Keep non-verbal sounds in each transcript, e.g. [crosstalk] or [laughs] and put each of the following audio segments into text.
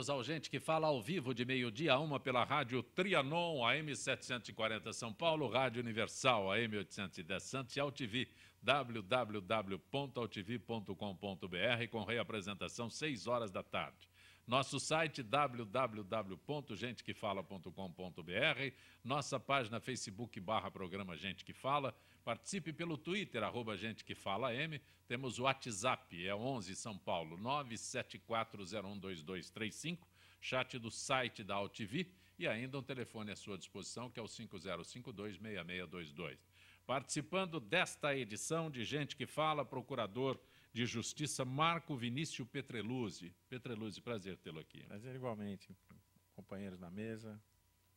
Bem-vindos ao Gente que Fala ao vivo de meio-dia a uma pela Rádio Trianon, AM 740 São Paulo, Rádio Universal, AM 810 Santos e AltV, www.altv.com.br, com reapresentação 6 horas da tarde. Nosso site www.gentequefala.com.br, nossa página Facebook barra programa Gente que Fala, Participe pelo Twitter, arroba gente que fala M. Temos o WhatsApp, é 11 São Paulo, 974012235, chat do site da Altivi e ainda um telefone à sua disposição, que é o 5052-6622. Participando desta edição de Gente que Fala, Procurador de Justiça Marco Vinícius Petreluzzi. Petreluzzi, prazer tê-lo aqui. Prazer igualmente, companheiros na mesa.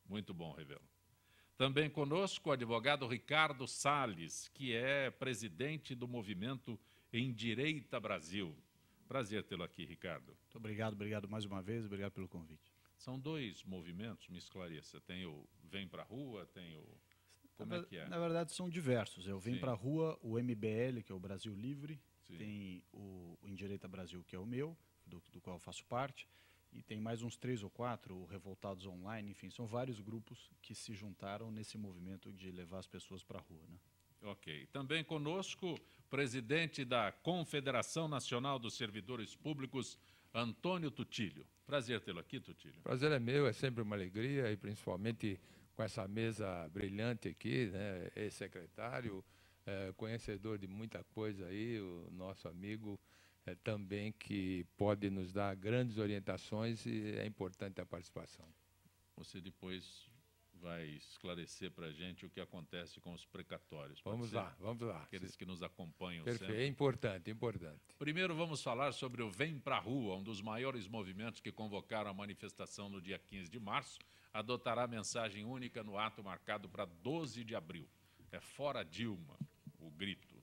Muito bom, Revelo. Também conosco o advogado Ricardo Sales, que é presidente do movimento Em Direita Brasil. Prazer tê-lo aqui, Ricardo. Muito obrigado, obrigado mais uma vez, obrigado pelo convite. São dois movimentos, me esclareça. Tem o Vem Pra Rua, tem o. Como é na, é que é? Na verdade, são diversos. Eu é Vem para Pra Rua, o MBL, que é o Brasil Livre, Sim. tem o, Indireita Brasil, que é o meu, do, do qual faço parte, e tem mais uns três ou quatro, Revoltados Online, enfim, são vários grupos que se juntaram nesse movimento de levar as pessoas para a rua. Né? Ok. Também conosco, presidente da Confederação Nacional dos Servidores Públicos, Antônio Tutílio. Prazer tê-lo aqui, Tutílio. Prazer é meu, é sempre uma alegria e principalmente com essa mesa brilhante aqui, né? ex-secretário, é, conhecedor de muita coisa aí, o nosso amigo é, também que pode nos dar grandes orientações e é importante a participação. Você depois vai esclarecer para a gente o que acontece com os precatórios. Vamos ser? lá, vamos lá. Aqueles que nos acompanham Perfeito. sempre. É importante, é importante. Primeiro vamos falar sobre o Vem a Rua, um dos maiores movimentos que convocaram a manifestação no dia 15 de março, adotará mensagem única no ato marcado para 12 de abril. É fora Dilma, o grito.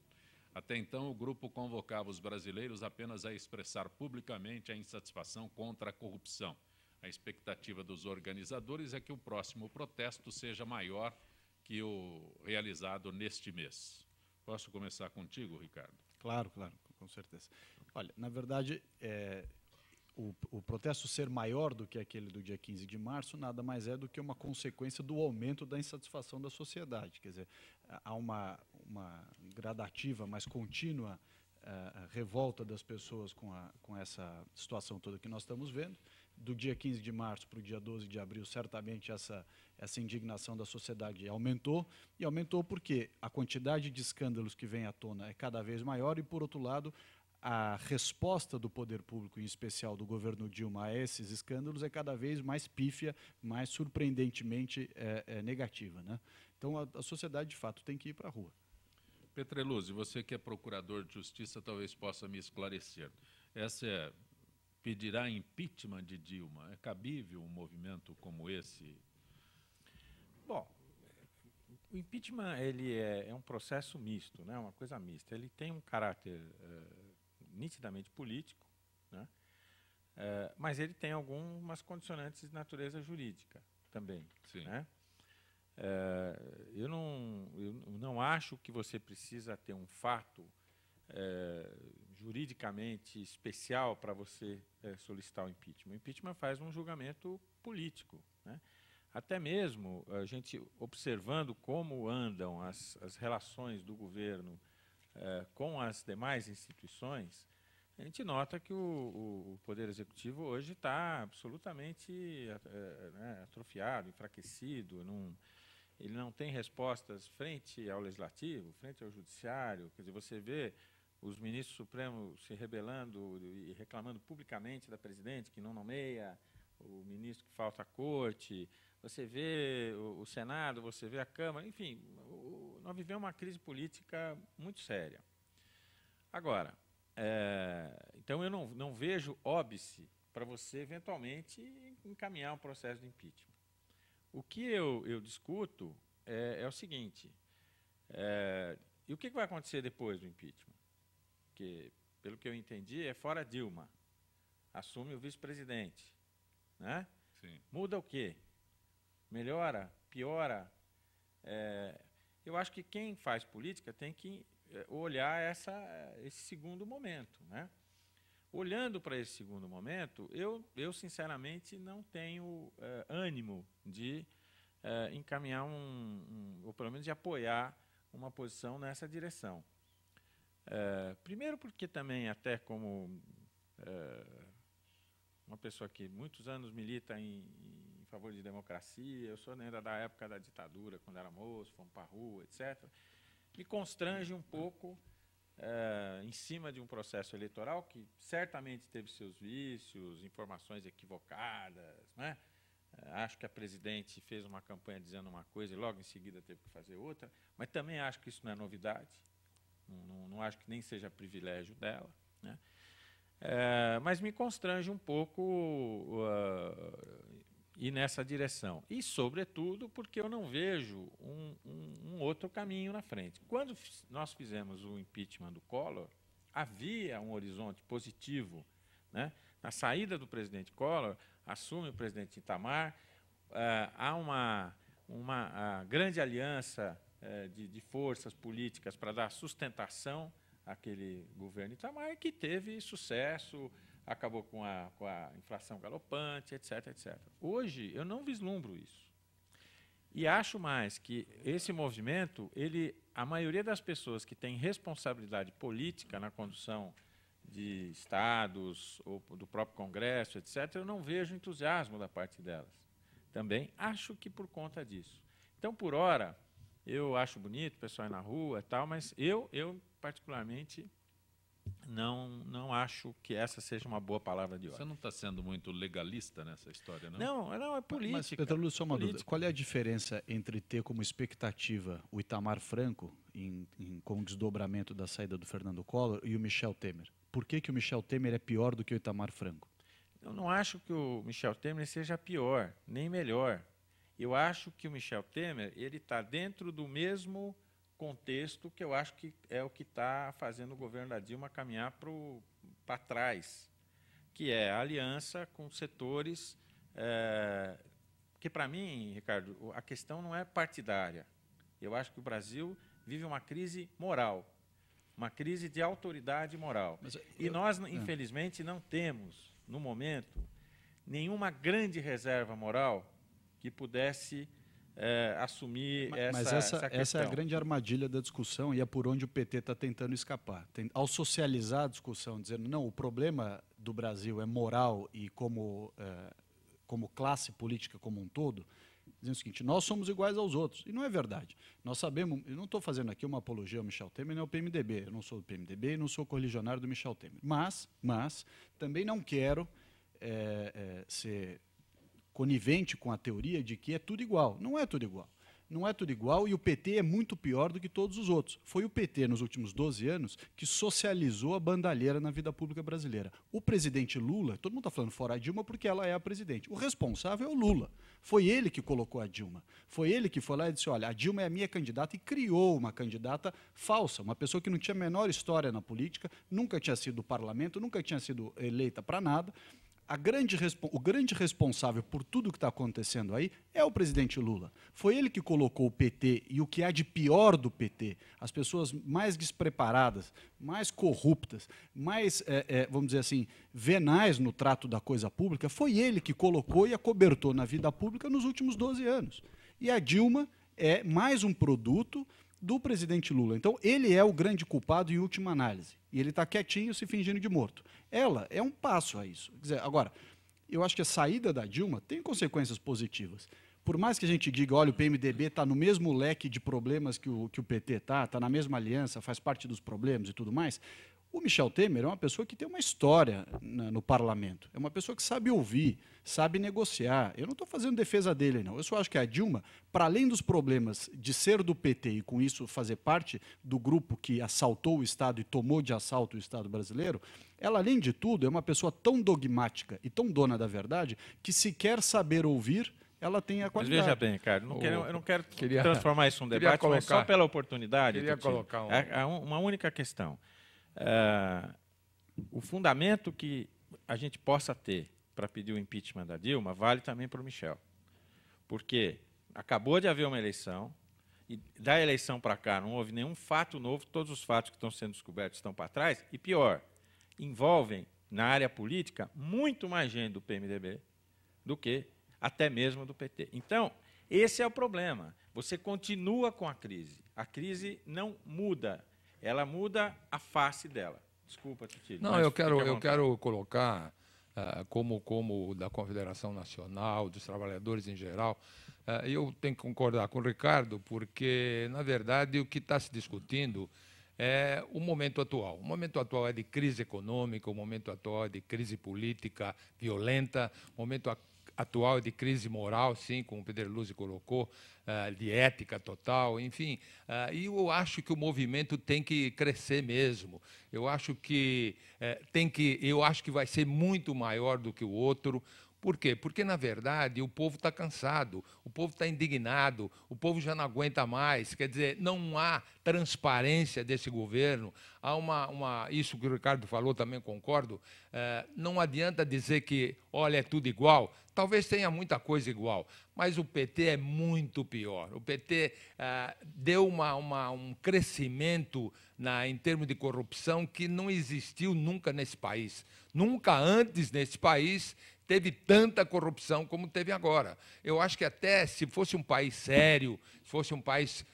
Até então, o grupo convocava os brasileiros apenas a expressar publicamente a insatisfação contra a corrupção. A expectativa dos organizadores é que o próximo protesto seja maior que o realizado neste mês. Posso começar contigo, Ricardo? Claro, claro, com certeza. Olha, na verdade, é, o, o, protesto ser maior do que aquele do dia 15 de março nada mais é do que uma consequência do aumento da insatisfação da sociedade. Quer dizer, há uma uma gradativa, mas contínua eh, eh, revolta das pessoas com, a, com essa situação toda que nós estamos vendo. Do dia 15 de março para o dia 12 de abril, certamente essa, essa indignação da sociedade aumentou, e aumentou porque a quantidade de escândalos que vem à tona é cada vez maior, e, por outro lado, a resposta do poder público, em especial do governo Dilma, a esses escândalos é cada vez mais pífia, mais surpreendentemente é, é, negativa. Né? Então, a, a sociedade, de fato, tem que ir para a rua. Petreluzzi, você que é procurador de justiça, talvez possa me esclarecer. Essa é, pedirá impeachment de Dilma. É cabível um movimento como esse? Bom, o impeachment ele é, é um processo misto, né? É uma coisa mista. Ele tem um caráter é, nitidamente político, né? É, mas ele tem algumas condicionantes de natureza jurídica também. Sim. Né? É, eu, não, eu não acho que você precisa ter um fato é, juridicamente especial para você é, solicitar o impeachment. O impeachment faz um julgamento político. Né? Até mesmo a gente observando como andam as, as relações do governo é, com as demais instituições, a gente nota que o, o Poder Executivo hoje está absolutamente é, é, né, atrofiado, enfraquecido, num, ele não tem respostas frente ao legislativo, frente ao judiciário. Quer dizer, você vê os ministros supremos se rebelando e reclamando publicamente da presidente que não nomeia o ministro que falta à corte. Você vê o, Senado, você vê a Câmara. Enfim, nós vivemos uma crise política muito séria. Agora, é, então eu não, não vejo óbice para você eventualmente encaminhar um processo de impeachment. O que eu, eu discuto é, é o seguinte: é, e o que vai acontecer depois do impeachment? Porque, pelo que eu entendi, é fora Dilma. Assume o vice-presidente. Né? Sim. Muda o quê? Melhora? Piora? É, eu acho que quem faz política tem que é, olhar essa, esse segundo momento. Né? Olhando para esse segundo momento, eu, eu sinceramente não tenho é, ânimo de é, encaminhar um, um, ou pelo menos de apoiar uma posição nessa direção. É, primeiro, porque também, até como uma pessoa que muitos anos milita em, em favor de democracia, eu sou ainda da época da ditadura, quando era moço, fomos para a rua, etc., me constrange um pouco uh, em cima de um processo eleitoral que certamente teve seus vícios, informações equivocadas. Né? Uh, acho que a presidente fez uma campanha dizendo uma coisa e logo em seguida teve que fazer outra, mas também acho que isso não é novidade, não, não, não acho que nem seja privilégio dela. Né? É, mas me constrange um pouco uh, e nessa direção. E, sobretudo, porque eu não vejo um, um, um outro caminho na frente. Quando nós fizemos o impeachment do Collor, havia um horizonte positivo. Né? Na saída do presidente Collor, assume o presidente Itamar, eh, há uma, uma grande aliança eh, de, de forças políticas para dar sustentação àquele governo Itamar, que teve sucesso, acabou com a, com a inflação galopante, etc, etc. Hoje, eu não vislumbro isso. E acho mais que esse movimento, ele, a maioria das pessoas que tem responsabilidade política na condução de estados ou do próprio Congresso, etc., eu não vejo entusiasmo da parte delas. Também acho que por conta disso. Então, por hora, eu acho bonito o pessoal ir na rua tal, mas eu, eu particularmente não, não acho que essa seja uma boa palavra de ordem. Você não está sendo muito legalista nessa história, não? Não, não é política. Mas, Lúcio, só uma política. dúvida. Qual é a diferença entre ter como expectativa o Itamar Franco em, em, com o desdobramento da saída do Fernando Collor e o Michel Temer? Por que, que o Michel Temer é pior do que o Itamar Franco? Eu não acho que o Michel Temer seja pior, nem melhor. Eu acho que o Michel Temer ele está dentro do mesmo contexto que eu acho que é o que está fazendo o governo da Dilma caminhar para trás, que é a aliança com setores é, que, para mim, Ricardo, a questão não é partidária. Eu acho que o Brasil vive uma crise moral, uma crise de autoridade moral. Mas, eu, e nós, eu, é. infelizmente, não temos, no momento, nenhuma grande reserva moral que pudesse é, assumir mas, essa Mas essa, essa, essa, é a grande armadilha da discussão e é por onde o PT está tentando escapar. Tem, ao socializar a discussão, dizendo, não, o problema do Brasil é moral e como, é, como classe política como um todo, dizendo o seguinte, nós somos iguais aos outros. E não é verdade. Nós sabemos, eu não estou fazendo aqui uma apologia ao Michel Temer, nem ao PMDB. Eu não sou do PMDB e não sou correligionário do Michel Temer. Mas, mas também não quero é, é, ser conivente com a teoria de que é tudo igual. Não é tudo igual. Não é tudo igual e o PT é muito pior do que todos os outros. Foi o PT, nos últimos 12 anos, que socializou a bandalheira na vida pública brasileira. O presidente Lula, todo mundo está falando fora a Dilma porque ela é a presidente. O responsável é o Lula. Foi ele que colocou a Dilma. Foi ele que foi lá e disse: olha, a Dilma é a minha candidata e criou uma candidata falsa, uma pessoa que não tinha a menor história na política, nunca tinha sido parlamento, nunca tinha sido eleita para nada grande, o grande responsável por tudo que está acontecendo aí é o presidente Lula. Foi ele que colocou o PT e o que há de pior do PT, as pessoas mais despreparadas, mais corruptas, mais, é, é, vamos dizer assim, venais no trato da coisa pública, foi ele que colocou e acobertou na vida pública nos últimos 12 anos. E a Dilma é mais um produto do presidente Lula. Então, ele é o grande culpado em última análise. E ele está quietinho, se fingindo de morto. Ela é um passo a isso. Dizer, agora, eu acho que a saída da Dilma tem consequências positivas. Por mais que a gente diga, olha, o PMDB está no mesmo leque de problemas que o, que o PT está, está na mesma aliança, faz parte dos problemas e tudo mais, o Michel Temer é uma pessoa que tem uma história no parlamento, é uma pessoa que sabe ouvir, sabe negociar. Eu não estou fazendo defesa dele, não. Eu só acho que a Dilma, para além dos problemas de ser do PT e com isso fazer parte do grupo que assaltou o Estado e tomou de assalto o Estado brasileiro, ela, além de tudo, é uma pessoa tão dogmática e tão dona da verdade que se quer saber ouvir ela tem a qualidade. Mas veja bem, Ricardo, não quero, eu não quero queria, transformar isso num [laughs] debate, colocar, mas só pela oportunidade. Queria colocar é, é um... uma única questão. Ah, o fundamento que a gente possa ter para pedir o impeachment da Dilma vale também para o Michel. Porque acabou de haver uma eleição, e da eleição para cá não houve nenhum fato novo, todos os fatos que estão sendo descobertos estão para trás, e pior, envolvem na área política muito mais gente do PMDB do que até mesmo do PT. Então, esse é o problema. Você continua com a crise. A crise não muda ela muda a face dela. Desculpa, Titi. Não, eu quero, eu quero colocar uh, como, como da Confederação Nacional, dos trabalhadores em geral, uh, eu tenho que concordar com o Ricardo, porque, na verdade, o que está se discutindo é o momento atual. O momento atual é de crise econômica, o momento atual é de crise política violenta, o momento atual de crise moral, sim, como o Luzzi colocou, ah, de ética total, enfim. Ah, e eu acho que o movimento tem que crescer mesmo. Eu acho que eh, tem que, eu acho que vai ser muito maior do que o outro. Por quê? Porque, na verdade, o povo está cansado, o povo está indignado, o povo já não aguenta mais. Quer dizer, não há transparência desse governo. Há uma. uma isso que o Ricardo falou também concordo. É, não adianta dizer que, olha, é tudo igual. Talvez tenha muita coisa igual, mas o PT é muito pior. O PT é, eh, deu uma, uma, um crescimento na, em termos de corrupção que não existiu nunca nesse país. Nunca antes nesse país teve tanta corrupção como teve agora. Eu acho que até se fosse um país sério, se fosse um país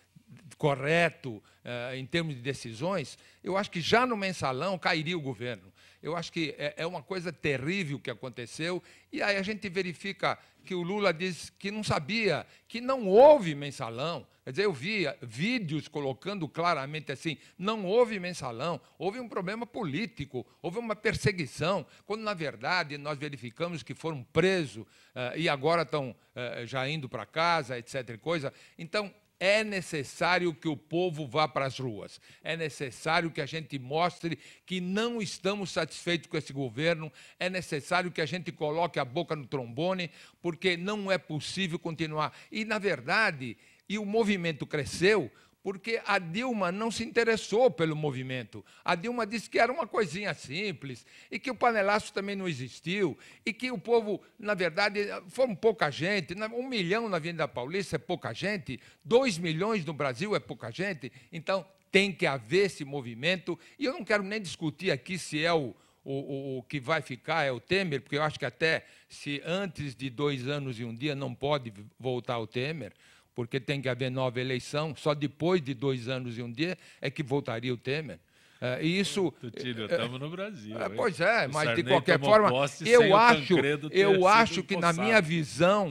correto eh, em termos de decisões, eu acho que já no mensalão cairia o governo. Eu acho que é, é uma coisa terrível que aconteceu. E aí a gente verifica que o Lula diz que não sabia, que não houve mensalão. Quer dizer, eu via eh, vídeos colocando claramente assim: não houve mensalão, houve um problema político, houve uma perseguição, quando na verdade nós verificamos que foram presos eh, e agora estão eh, já indo para casa, etc. coisa. Então, é necessário que o povo vá para as ruas. É necessário que a gente mostre que não estamos satisfeitos com esse governo. É necessário que a gente coloque a boca no trombone, porque não é possível continuar. E, na verdade, e o movimento cresceu porque a Dilma não se interessou pelo movimento. A Dilma disse que era uma coisinha simples e que o panelaço também não existiu e que o povo, na verdade, foram pouca gente. Um milhão na Avenida Paulista é pouca gente, dois milhões no Brasil é pouca gente. Então, tem que haver esse movimento. E eu não quero nem discutir aqui se é o, o, o, que vai ficar é o Temer, porque eu acho que até se antes de dois anos e um dia não pode voltar o Temer, porque tem que haver nova eleição, só depois de dois anos e um dia é que voltaria o Temer. É, e isso. estamos é, no Brasil. É, pois é, mas Sarney de qualquer forma, eu acho, eu acho que, empossado. na minha visão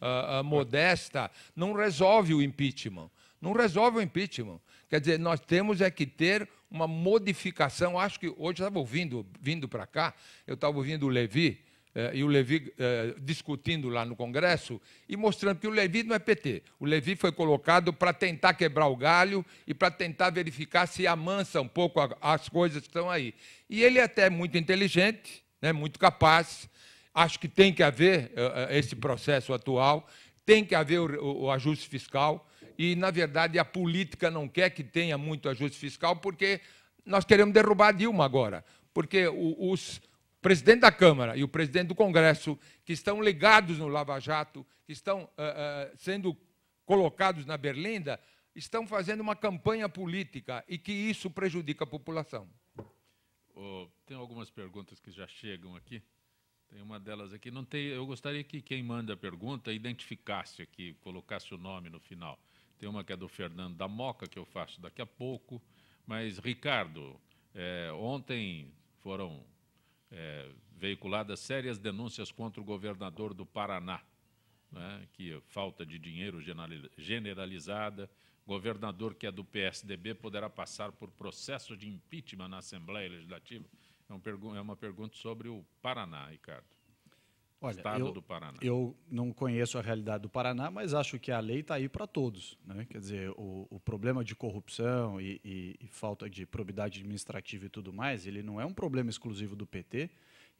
uh, uh, modesta, não resolve o impeachment. Não resolve o impeachment. Quer dizer, nós temos é que ter uma modificação. Acho que hoje eu estava ouvindo, vindo para cá, eu estava ouvindo o Levi, é, e o Levi é, discutindo lá no Congresso e mostrando que o Levi não é PT. O Levi foi colocado para tentar quebrar o galho e para tentar verificar se amansa um pouco as coisas que estão aí. E ele é até muito inteligente, né, muito capaz. Acho que tem que haver é, esse processo atual, tem que haver o, o ajuste fiscal. E, na verdade, a política não quer que tenha muito ajuste fiscal, porque nós queremos derrubar a Dilma agora porque os, presidente da Câmara e o presidente do Congresso, que estão ligados no Lava Jato, que estão uh, uh, sendo colocados na berlinda, estão fazendo uma campanha política e que isso prejudica a população. Oh, tem algumas perguntas que já chegam aqui. Tem uma delas aqui. Não tem, eu gostaria que quem manda a pergunta identificasse aqui, colocasse o nome no final. Tem uma que é do Fernando da Moca, que eu faço daqui a pouco. Mas, Ricardo, é, ontem foram é, veiculadas sérias denúncias contra o governador do Paraná, né, que é falta de dinheiro generalizada, governador que é do PSDB poderá passar por processo de impeachment na Assembleia Legislativa. É, um, é uma pergunta sobre o Paraná, Ricardo. Olha, Estado eu, do Paraná. Eu não conheço a realidade do Paraná, mas acho que a lei está aí para todos. Né? Quer dizer, o, o problema de corrupção e, e, e, falta de probidade administrativa e tudo mais, ele não é um problema exclusivo do PT.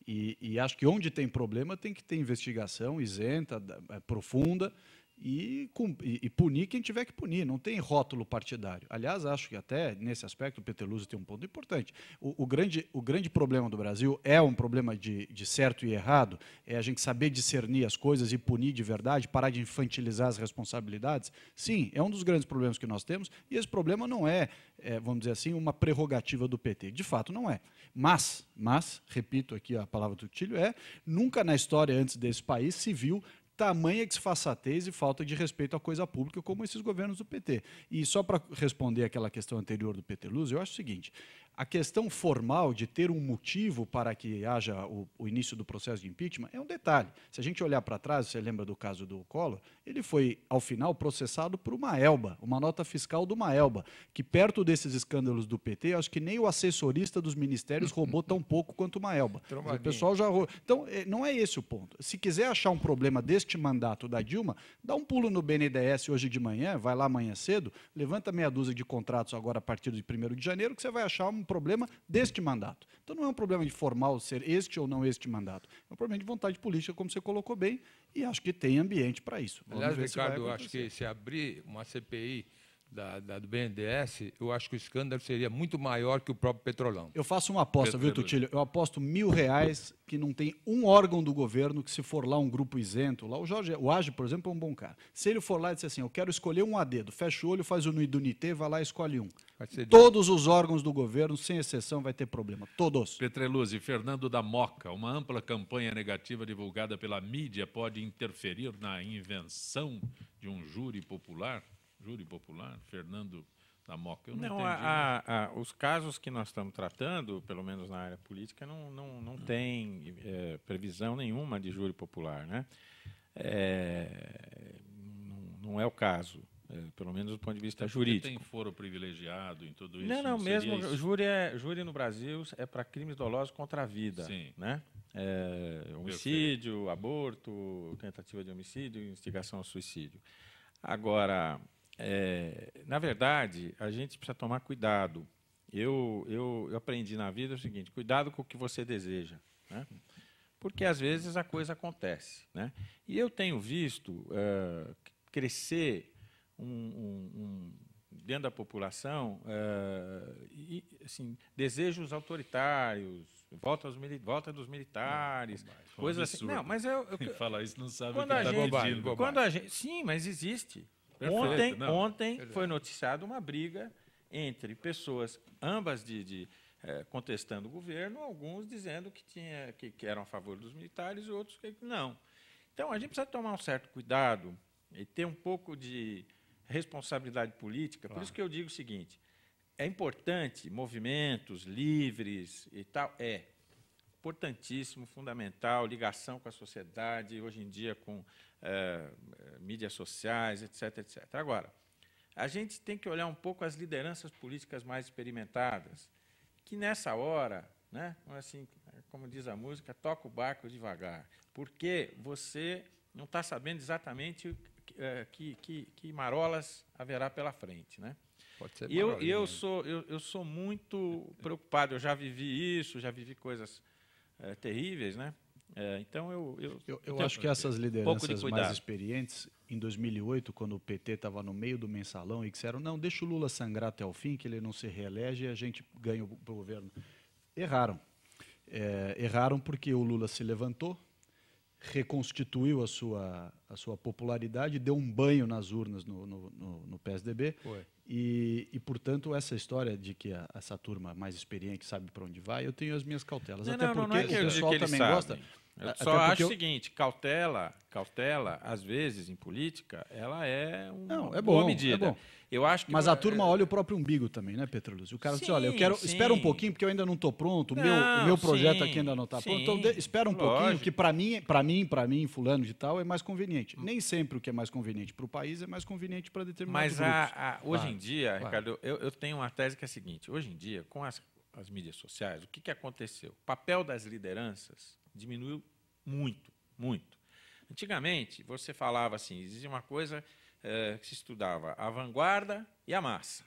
E, e acho que onde tem problema tem que ter investigação isenta, é, profunda, e, e, punir quem tiver que punir, não tem rótulo partidário. Aliás, acho que até nesse aspecto o Peteluso tem um ponto importante. O, o, grande, o grande problema do Brasil é um problema de, de certo e errado, é a gente saber discernir as coisas e punir de verdade, parar de infantilizar as responsabilidades. Sim, é um dos grandes problemas que nós temos, e esse problema não é, é vamos dizer assim, uma prerrogativa do PT. De fato, não é. Mas, mas, repito aqui a palavra do Tílio, é nunca na história antes desse país se viu tamanha disfarçatez e falta de respeito à coisa pública como esses governos do PT. E só para responder aquela questão anterior do PT Luz, eu acho o seguinte, a questão formal de ter um motivo para que haja o, o, início do processo de impeachment é um detalhe. Se a gente olhar para trás, você lembra do caso do Collor, ele foi, ao final, processado por uma elba, uma nota fiscal de uma elba, que perto desses escândalos do PT, acho que nem o assessorista dos ministérios roubou tão pouco quanto uma elba. O pessoal já roubou. Então, eh, não é esse o ponto. Se quiser achar um problema deste mandato da Dilma, dá um pulo no BNDES hoje de manhã, vai lá amanhã cedo, levanta meia dúzia de contratos agora a partir de 1 de janeiro, que você vai achar um problema deste mandato. Então não é um problema de formal ser este ou não este mandato. É um problema de vontade política, como você colocou bem, e acho que tem ambiente para isso. Vamos Aliás, Ricardo, acho que se abrir uma CPI da, da, do BNDES, eu acho que o escândalo seria muito maior que o próprio Petrolão. Eu faço uma aposta, Petrolão. viu, Tutílio? Eu aposto mil reais que não tem um órgão do governo que, se for lá um grupo isento, lá o Jorge, o Age, por exemplo, é um bom cara. Se ele for lá e disser assim, eu quero escolher um a dedo, fecha o olho, faz o do NIDUNITE, vai lá e escolhe um. Todos os órgãos do governo, sem exceção, vai ter problema. Todos. Petreluz e Fernando da Moca, uma ampla campanha negativa divulgada pela mídia pode interferir na invenção de um júri popular? júri popular, Fernando da Moca. Eu não, não né? a, a, os casos que nós estamos tratando, pelo menos na área política, não, não, não hum. tem é, previsão nenhuma de júri popular. Né? É, não, não é o caso. É, pelo menos do ponto de vista jurídico. jurídico. Tem foro privilegiado em tudo isso? Não, não, não mesmo isso? Júri, é, júri no Brasil é para crimes dolosos contra a vida. Sim. Né? É, homicídio, aborto, tentativa de homicídio, instigação ao suicídio. Agora, é, na verdade, a gente precisa tomar cuidado. Eu, eu, eu, aprendi na vida o seguinte: cuidado com o que você deseja. Né? Porque às vezes a coisa acontece. Né? E eu tenho visto é, crescer um, um, um, dentro da população é, e, assim, desejos autoritários, volta, aos volta dos militares, coisas assim. Não, mas eu, eu, Quem [laughs] fala isso não sabe quando o que está pedindo. Quando a gente, sim, mas existe. Perfeito, ontem não, ontem foi é. noticiada uma briga entre pessoas, ambas de, de é, contestando o governo, alguns dizendo que, tinha, que, que eram a favor dos militares e outros que não. Então, a gente precisa tomar um certo cuidado e ter um pouco de responsabilidade política. Claro. Por isso que eu digo o seguinte: é importante movimentos livres e tal? É importantíssimo, fundamental, ligação com a sociedade, hoje em dia com é, mídias sociais, etc, etc. Agora, a gente tem que olhar um pouco as lideranças políticas mais experimentadas, que nessa hora, né, assim, como diz a música, toca o barco devagar, porque você não está sabendo exatamente eh, que, que, que, marolas haverá pela frente, né? Pode ser eu, eu sou eu, eu sou muito preocupado. Eu já vivi isso, já vivi coisas é, terríveis, né? É, então eu eu, eu, eu acho que essas lideranças mais experientes em 2008, quando o PT estava no meio do mensalão e disseram não deixa o Lula sangrar até o fim, que ele não se reelege e a gente ganha o governo, erraram, é, erraram porque o Lula se levantou, reconstituiu a sua, a sua popularidade, deu um banho nas urnas no, no, no, no PSDB. E, e, portanto, essa história de que a, essa turma mais experiente sabe para onde vai, eu tenho as minhas cautelas. Não, Até não, porque não é o pessoal também sabem. gosta eu só acho o eu... seguinte, cautela, cautela, às vezes, em política, ela é uma Não, é bom, boa medida. É bom. Eu acho Mas a é... turma olha o próprio umbigo também, né, Luz? O cara sim, diz, olha, eu quero. Sim. Espera um pouquinho, porque eu ainda não estou pronto, o não, meu, o meu projeto sim, aqui ainda não está pronto. Então, de, espera um lógico. pouquinho, que para mim, para mim, para mim, fulano de tal, é mais conveniente. Nem sempre o que é mais conveniente para o país é mais conveniente para determinados Mas a, a, hoje claro, em dia, claro. Ricardo, eu, eu tenho uma tese que é a seguinte: hoje em dia, com as, as mídias sociais, o que, que aconteceu? O papel das lideranças Diminuiu muito, muito. Antigamente, você falava assim, existia uma coisa é, que se estudava, a vanguarda e a massa.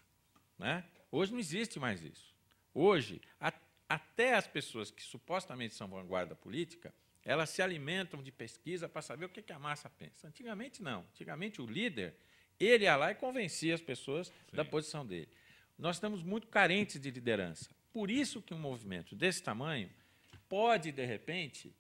Né? Hoje não existe mais isso. Hoje, a, até as pessoas que supostamente são vanguarda política, elas se alimentam de pesquisa para saber o que, que a massa pensa. Antigamente, não. Antigamente, o líder, ele ia lá e convencia as pessoas Sim. da posição dele. Nós estamos muito carentes de liderança. Por isso que um movimento desse tamanho pode, de repente,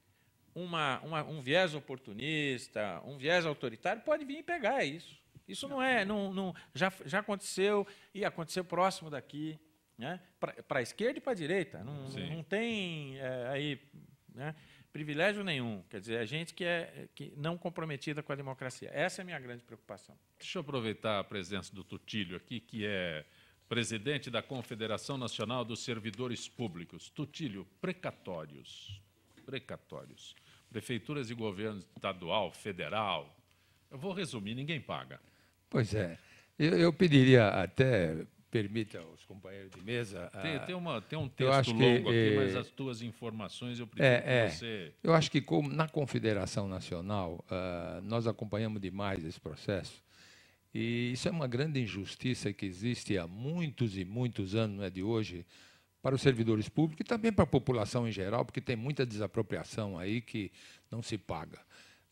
uma, uma, um viés oportunista, um viés autoritário, pode vir e pegar isso. Isso não é. Não, não, já, já aconteceu e aconteceu próximo daqui. Né? Para a esquerda e para a direita. Não, não tem é, aí né, privilégio nenhum. Quer dizer, a gente que é que não comprometida com a democracia. Essa é a minha grande preocupação. Deixa eu aproveitar a presença do Tutílio aqui, que é presidente da Confederação Nacional dos Servidores Públicos, Tutílio, precatórios, precatórios, prefeituras e governo estadual, federal, eu vou resumir, ninguém paga. Pois é, eu, eu pediria até permita aos companheiros de mesa. A... Tem, uma, tem um texto longo que, aqui, eh, mas as tuas informações eu preciso é, que é. você. Eu acho que como na Confederação Nacional uh, nós acompanhamos demais esse processo e isso é uma grande injustiça que existe há muitos e muitos anos, não é de hoje, para os servidores públicos e também para a população em geral, porque tem muita desapropriação aí que não se paga.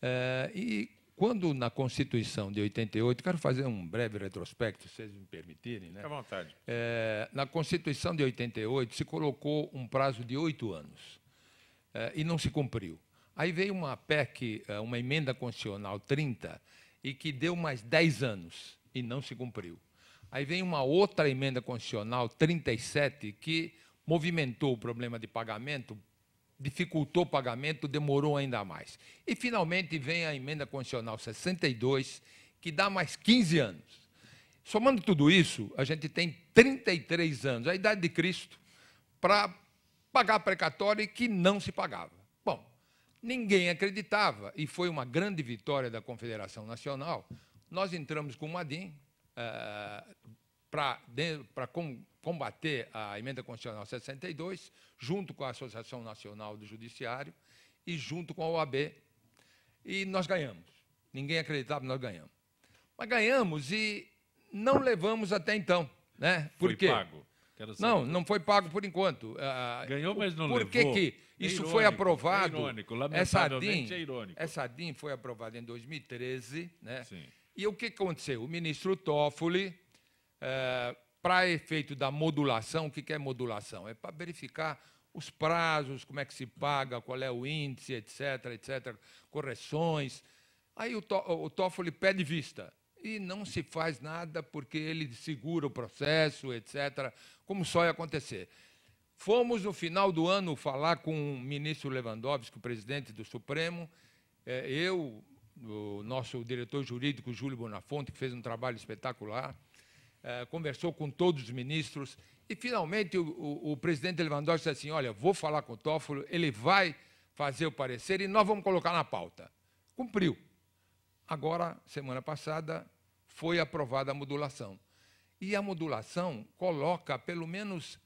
É, e quando na Constituição de 88, quero fazer um breve retrospecto, se vocês me permitirem. Né? À vontade. É, na Constituição de 88 se colocou um prazo de oito anos é, e não se cumpriu. Aí veio uma PEC, é, uma emenda constitucional 30, e que deu mais 10 anos e não se cumpriu. Aí vem uma outra emenda constitucional, 37, que movimentou o problema de pagamento, dificultou o pagamento, demorou ainda mais. E finalmente vem a emenda constitucional 62, que dá mais 15 anos. Somando tudo isso, a gente tem 33 anos, a idade de Cristo, para pagar precatório que não se pagava. Ninguém acreditava, e foi uma grande vitória da Confederação Nacional. Nós entramos com o Madim uh, eh, para com, combater a Emenda Constitucional 62, junto com a Associação Nacional do Judiciário e junto com a OAB. E nós ganhamos. Ninguém acreditava, nós ganhamos. Mas ganhamos e não levamos até então. Né? Por foi quê? pago. Não, não foi pago por enquanto. Ah, Ganhou, mas não por levou. Por que que é Isso foi é aprovado. É irônico, lamentavelmente é irônico. Essa DIN foi aprovada em 2013, né? Sim. E o que aconteceu? O ministro Toffoli, é, eh, para efeito da modulação, o que é modulação? É para verificar os prazos, como é que se paga, qual é o índice, etc, etc, correções. Aí o, o Toffoli pede vista e não se faz nada porque ele segura o processo, etc, como só ia acontecer. Fomos, no final do ano, falar com o ministro Lewandowski, o presidente do Supremo, é, eu, o nosso diretor jurídico, Júlio Bonafonte, que fez um trabalho espetacular, é, conversou com todos os ministros e, finalmente, o, o, o presidente Lewandowski disse assim, olha, vou falar com o Toffoli, ele vai fazer o parecer e nós vamos colocar na pauta. Cumpriu. Agora, semana passada, foi aprovada a modulação. E a modulação coloca pelo menos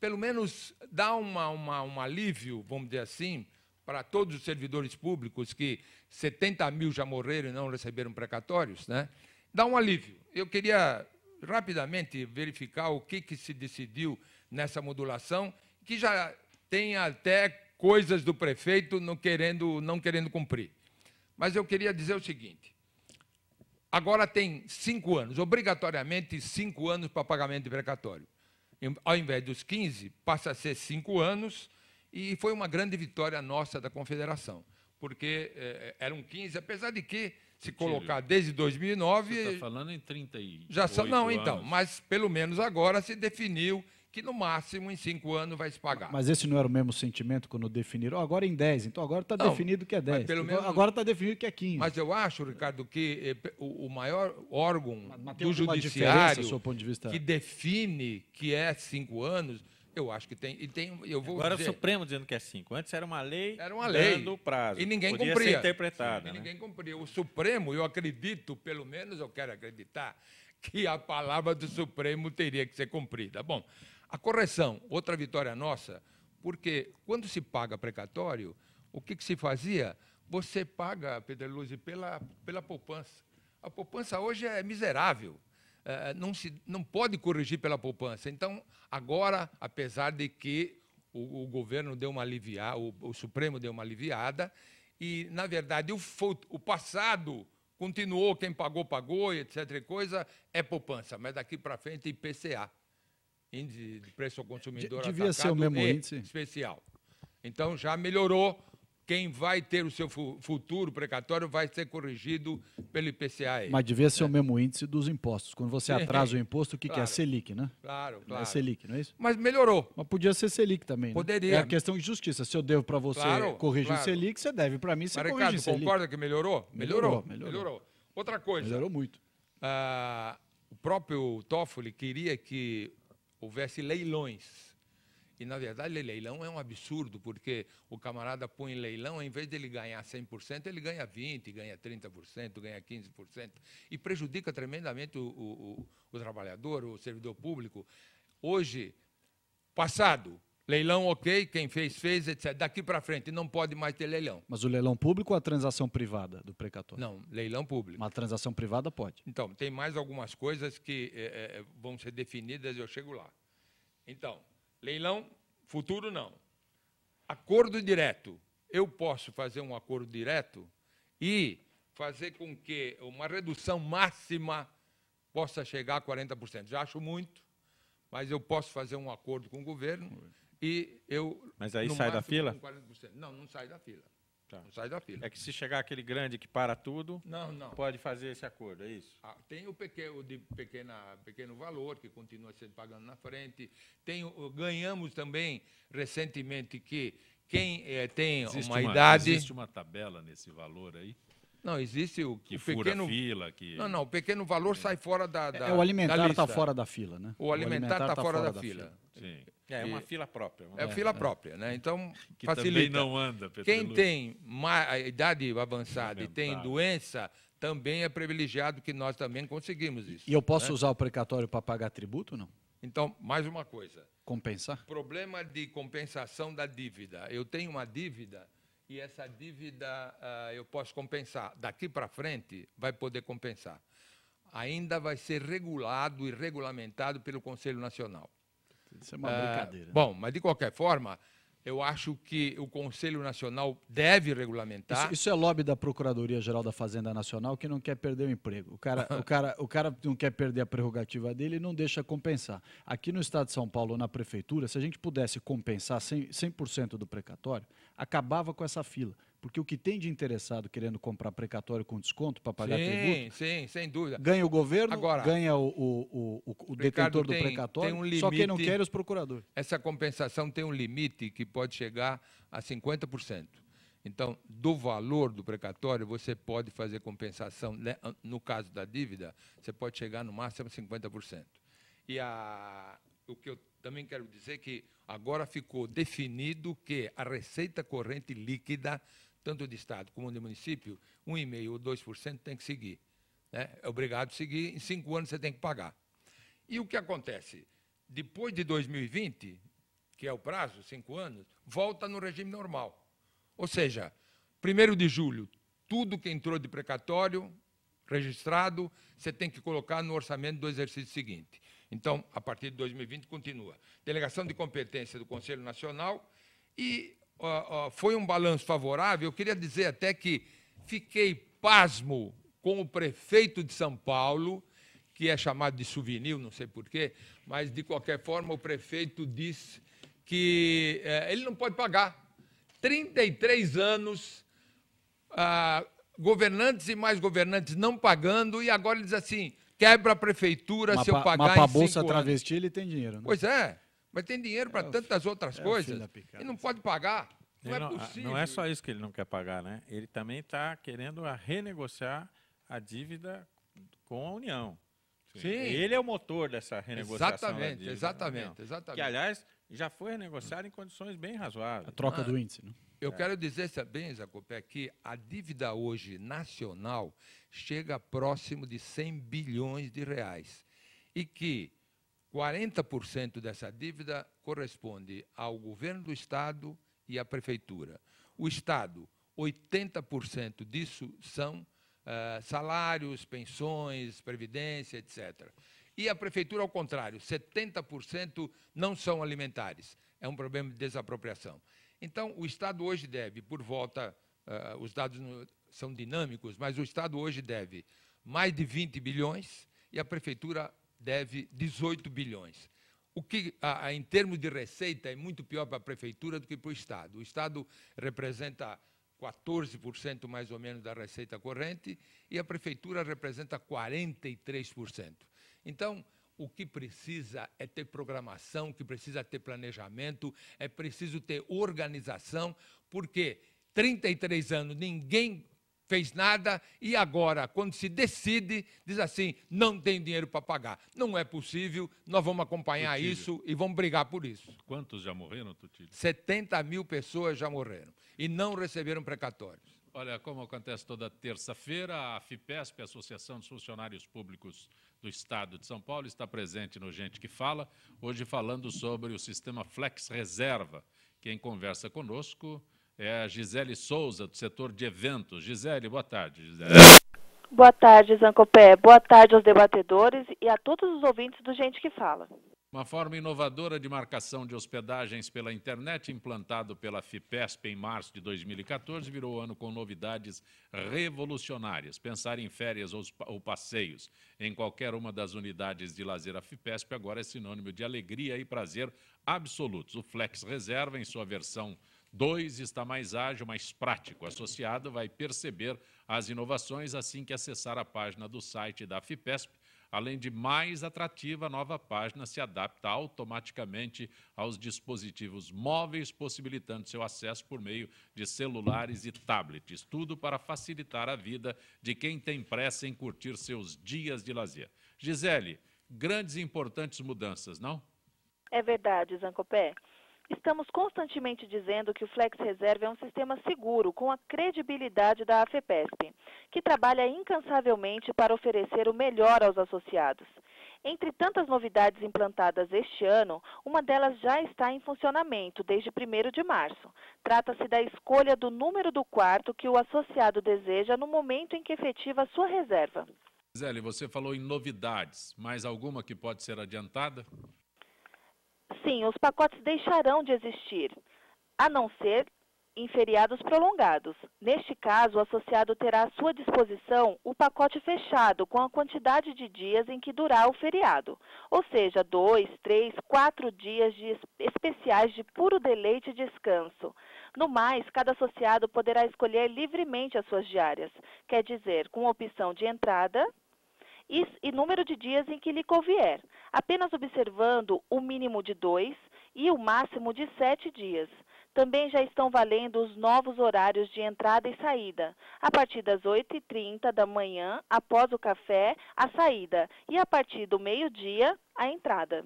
pelo menos dá uma, uma, um alívio, vamos dizer assim, para todos os servidores públicos que 70 mil já morreram e não receberam precatórios, né? dá um alívio. Eu queria rapidamente verificar o que, que se decidiu nessa modulação, que já tem até coisas do prefeito não querendo, não querendo cumprir. Mas eu queria dizer o seguinte: agora tem cinco anos, obrigatoriamente cinco anos para pagamento de precatório ao invés dos 15, passa a ser cinco anos, e foi uma grande vitória nossa da Confederação, porque eh, eram 15, apesar de que, se colocar desde 2009... Você está falando em 38 já são, Não, então, anos. então, mas pelo menos agora se definiu que no máximo em cinco anos vai se pagar. Mas esse não era o mesmo sentimento quando definiram, oh, agora em 10, então agora está definido que é 10. Então, menos... Agora está definido que é 15. Mas eu acho, Ricardo, que eh, o maior órgão mas, do judiciário vista... que define que é cinco anos, eu acho que tem. E tem eu vou agora dizer, é o Supremo dizendo que é cinco. Antes era uma lei, era uma lei dando prazo. E ninguém Podia cumpria. Ser interpretada, Sim, né? E ninguém cumpria. O Supremo, eu acredito, pelo menos eu quero acreditar, que a palavra do Supremo teria que ser cumprida. Bom, a correção, outra vitória nossa, porque quando se paga precatório, o que, que se fazia? Você paga, Pedreluzzi, pela, pela poupança. A poupança hoje é miserável. É, não, se, não pode corrigir pela poupança. Então, agora, apesar de que o, o governo deu uma aliviada, o, o, Supremo deu uma aliviada, e, na verdade, o, o passado continuou, quem pagou, pagou, etc. coisa, é poupança. Mas daqui para frente, IPCA índice de preço ao consumidor Devia ser o mesmo índice especial. Então já melhorou. Quem vai ter o seu futuro precatório vai ser corrigido pelo IPCA. Mas devia ser é. o mesmo índice dos impostos. Quando você atrasa o imposto, o que, claro. que é? Selic, né? Claro, é claro. É Selic, não é isso? Mas melhorou. Mas podia ser Selic também. Né? Poderia. Né? É a questão de justiça. Se eu devo para você claro, corrigir claro. Selic, você deve para mim, você Mas, corrige Ricardo, concorda que melhorou? Melhorou, melhorou? melhorou, melhorou. Outra coisa. Melhorou muito. Ah, o próprio Toffoli queria que houvesse leilões. E, na verdade, leilão é um absurdo, porque o camarada põe em leilão, em vez de ele ganhar 100%, ele ganha 20%, ganha 30%, ganha 15%, e prejudica tremendamente o, o, o, o trabalhador, o servidor público. Hoje, passado, Leilão, ok, quem fez, fez, etc. Daqui para frente não pode mais ter leilão. Mas o leilão público ou a transação privada do precatório? Não, leilão público. Uma transação privada pode. Então, tem mais algumas coisas que é, é, é vão ser definidas, eu chego lá. Então, leilão, futuro não. Acordo direto. Eu posso fazer um acordo direto e fazer com que uma redução máxima possa chegar a 40%. Já acho muito, mas eu posso fazer um acordo com o governo e eu. Mas aí sai da fila? Não, não sai da fila. Tá. Não sai da fila. É que se chegar aquele grande que para tudo, não, não. pode fazer esse acordo, é isso? Ah, tem o, pequeno, o de pequena, pequeno valor, que continua sendo pagando na frente. Tem, o, ganhamos também recentemente que quem é, tem existe uma, uma, idade. Existe uma tabela nesse valor aí? Não, existe o que o pequeno fila, que Não, não, o pequeno valor é. sai fora da, é, da é, o alimentar está fora da fila, né? O alimentar está tá fora, fora, da, da fila. fila. Sim. É, é uma fila própria. É, é fila própria, né? É. Então, que facilita. não anda, Quem tem tem idade avançada e tem doença, também é privilegiado que nós também conseguimos isso. E eu posso né? usar o precatório para pagar tributo, não? Então, mais uma coisa. Compensar? Problema de compensação da dívida. Eu tenho uma dívida e essa dívida uh, eu posso compensar. Daqui para frente, vai poder compensar. Ainda vai ser regulado e regulamentado pelo Conselho Nacional. Isso é uma brincadeira. Né? Bom, mas de qualquer forma, eu acho que o Conselho Nacional deve regulamentar. Isso, isso é lobby da Procuradoria Geral da Fazenda Nacional que não quer perder o emprego. O cara, o cara, o cara não quer perder a prerrogativa dele e não deixa compensar. Aqui no Estado de São Paulo, na Prefeitura, se a gente pudesse compensar 100%, 100 do precatório, acabava com essa fila. Porque o que tem de interessado querendo comprar precatório com desconto para pagar sim, tributo. Sim, sem dúvida. Ganha o governo, Agora, ganha o, o, o, o detentor do precatório. Tem um limite, só quem não quer é os procuradores. Essa compensação tem um limite que pode chegar a 50%. Então, do valor do precatório, você pode fazer compensação. Né? No caso da dívida, você pode chegar no máximo a 50%. E a, o que eu também quero dizer que agora ficou definido que a receita corrente líquida, tanto de Estado como de município, 1,5% ou 2% tem que seguir. Né? É obrigado a seguir, em cinco anos você tem que pagar. E o que acontece? Depois de 2020, que é o prazo, cinco anos, volta no regime normal. Ou seja, 1 de julho, tudo que entrou de precatório registrado, você tem que colocar no orçamento do exercício seguinte. Então, a partir de 2020, continua. Delegação de competência do Conselho Nacional e foi um balanço favorável. Eu queria dizer até que fiquei pasmo com o prefeito de São Paulo, que é chamado de souvenir, não sei porquê, mas, de qualquer forma, o prefeito disse que é, ele não pode pagar. 33 anos, ah, governantes e mais governantes não pagando, e agora ele diz assim: quebra a prefeitura mas se eu pagar mas pra em bolsa anos. travesti ele tem dinheiro, né? Pois é, mas tem dinheiro para é tantas f... outras é coisas e não pode pagar. Não, é não é possível. Não é só isso que ele não quer pagar, né? Ele também está querendo renegociar a dívida com a União. Sim. Ele é o motor dessa renegociação. Exatamente, dívida, exatamente, exatamente. Que, aliás, já foi renegociado em condições bem razoáveis. A troca ah. do índice, né? Eu é. quero dizer também, Zacopé, que a dívida hoje nacional chega próximo de 100 bilhões de reais e que 40% dessa dívida corresponde ao governo do Estado e à prefeitura. O Estado, 80% disso são uh, salários, pensões, previdência, etc. E a prefeitura, ao contrário, 70% não são alimentares. É um problema de desapropriação. Então, o Estado hoje deve, por volta, uh, os dados no, são dinâmicos, mas o Estado hoje deve mais de 20 bilhões e a Prefeitura deve 18 bilhões. O que, a, a, em termos de receita, é muito pior para a Prefeitura do que para o Estado. O Estado representa 14% mais ou menos da receita corrente e a Prefeitura representa 43%. Então, o que precisa é ter programação, que precisa ter planejamento, é preciso ter organização, porque 33 anos ninguém fez nada e agora, quando se decide, diz assim: não tem dinheiro para pagar. Não é possível, nós vamos acompanhar isso e vamos brigar por isso. Quantos já morreram, Tutílio? 70 mil pessoas já morreram e não receberam precatórios. Olha, como acontece toda terça-feira, a FIPESP, a Associação dos Funcionários Públicos do Estado de São Paulo, está presente no Gente que Fala, hoje falando sobre o sistema Flex Reserva. Quem conversa conosco é a Gisele Souza, do setor de eventos. Gisele, boa tarde. Gisele. Boa tarde, Zancopé. Boa tarde aos debatedores e a todos os ouvintes do Gente que Fala uma forma inovadora de marcação de hospedagens pela internet, implantado pela FIPESP em março de 2014, virou ano com novidades revolucionárias. Pensar em férias ou passeios em qualquer uma das unidades de lazer da FIPESP agora é sinônimo de alegria e prazer absolutos. O Flex Reserva, em sua versão 2 está mais ágil, mais prático. O associado vai perceber as inovações assim que acessar a página do site da FIPESP Além de mais atrativa, a nova página se adapta automaticamente aos dispositivos móveis, possibilitando seu acesso por meio de celulares e tablets. Tudo para facilitar a vida de quem tem pressa em curtir seus dias de lazer. Gisele, grandes e importantes mudanças, não? É verdade, Zancopé. Estamos constantemente dizendo que o Flex Reserva é um sistema seguro, com a credibilidade da AFEPESP, que trabalha incansavelmente para oferecer o melhor aos associados. Entre tantas novidades implantadas este ano, uma delas já está em funcionamento desde 1 de março. Trata-se da escolha do número do quarto que o associado deseja no momento em que efetiva sua reserva. Gisele, você falou em novidades, mais alguma que pode ser adiantada? Sim, os pacotes deixarão de existir, a não ser em feriados prolongados. Neste caso, o associado terá à sua disposição o pacote fechado com a quantidade de dias em que durar o feriado, ou seja, dois, três, quatro dias de especiais de puro deleite e descanso. No mais, cada associado poderá escolher livremente as suas diárias, quer dizer, com opção de entrada, e, e número de dias em que lhe convier, apenas observando o mínimo de dois e o máximo de sete dias. Também já estão valendo os novos horários de entrada e saída, a partir das 8h30 da manhã, após o café, a saída, e a partir do meio-dia, a entrada.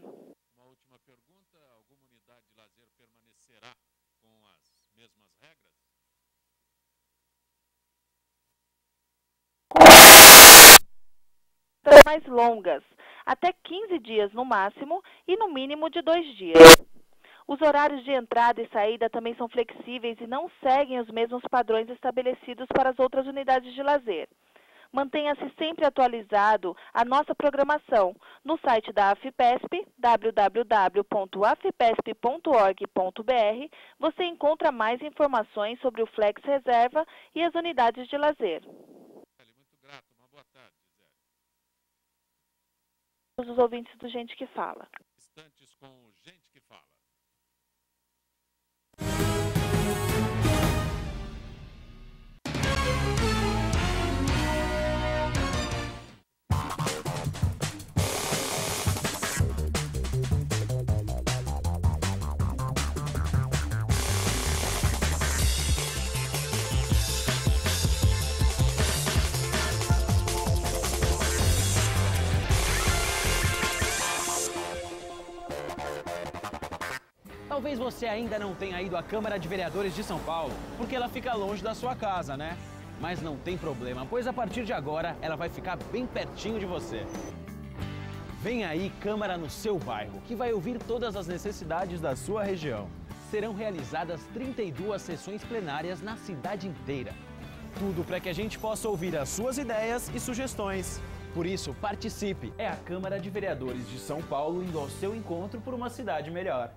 mais longas, até 15 dias no máximo e no mínimo de dois dias. Os horários de entrada e saída também são flexíveis e não seguem os mesmos padrões estabelecidos para as outras unidades de lazer. Mantenha-se sempre atualizado a nossa programação no site da AFPESP, www.afpesp.org.br. Você encontra mais informações sobre o Flex Reserva e as unidades de lazer. os ouvintes do Gente que Fala. Talvez você ainda não tenha ido à Câmara de Vereadores de São Paulo, porque ela fica longe da sua casa, né? Mas não tem problema, pois a partir de agora ela vai ficar bem pertinho de você. Vem aí Câmara no seu bairro, que vai ouvir todas as necessidades da sua região. Serão realizadas 32 sessões plenárias na cidade inteira. Tudo para que a gente possa ouvir as suas ideias e sugestões. Por isso, participe! É a Câmara de Vereadores de São Paulo indo ao seu encontro por uma cidade melhor.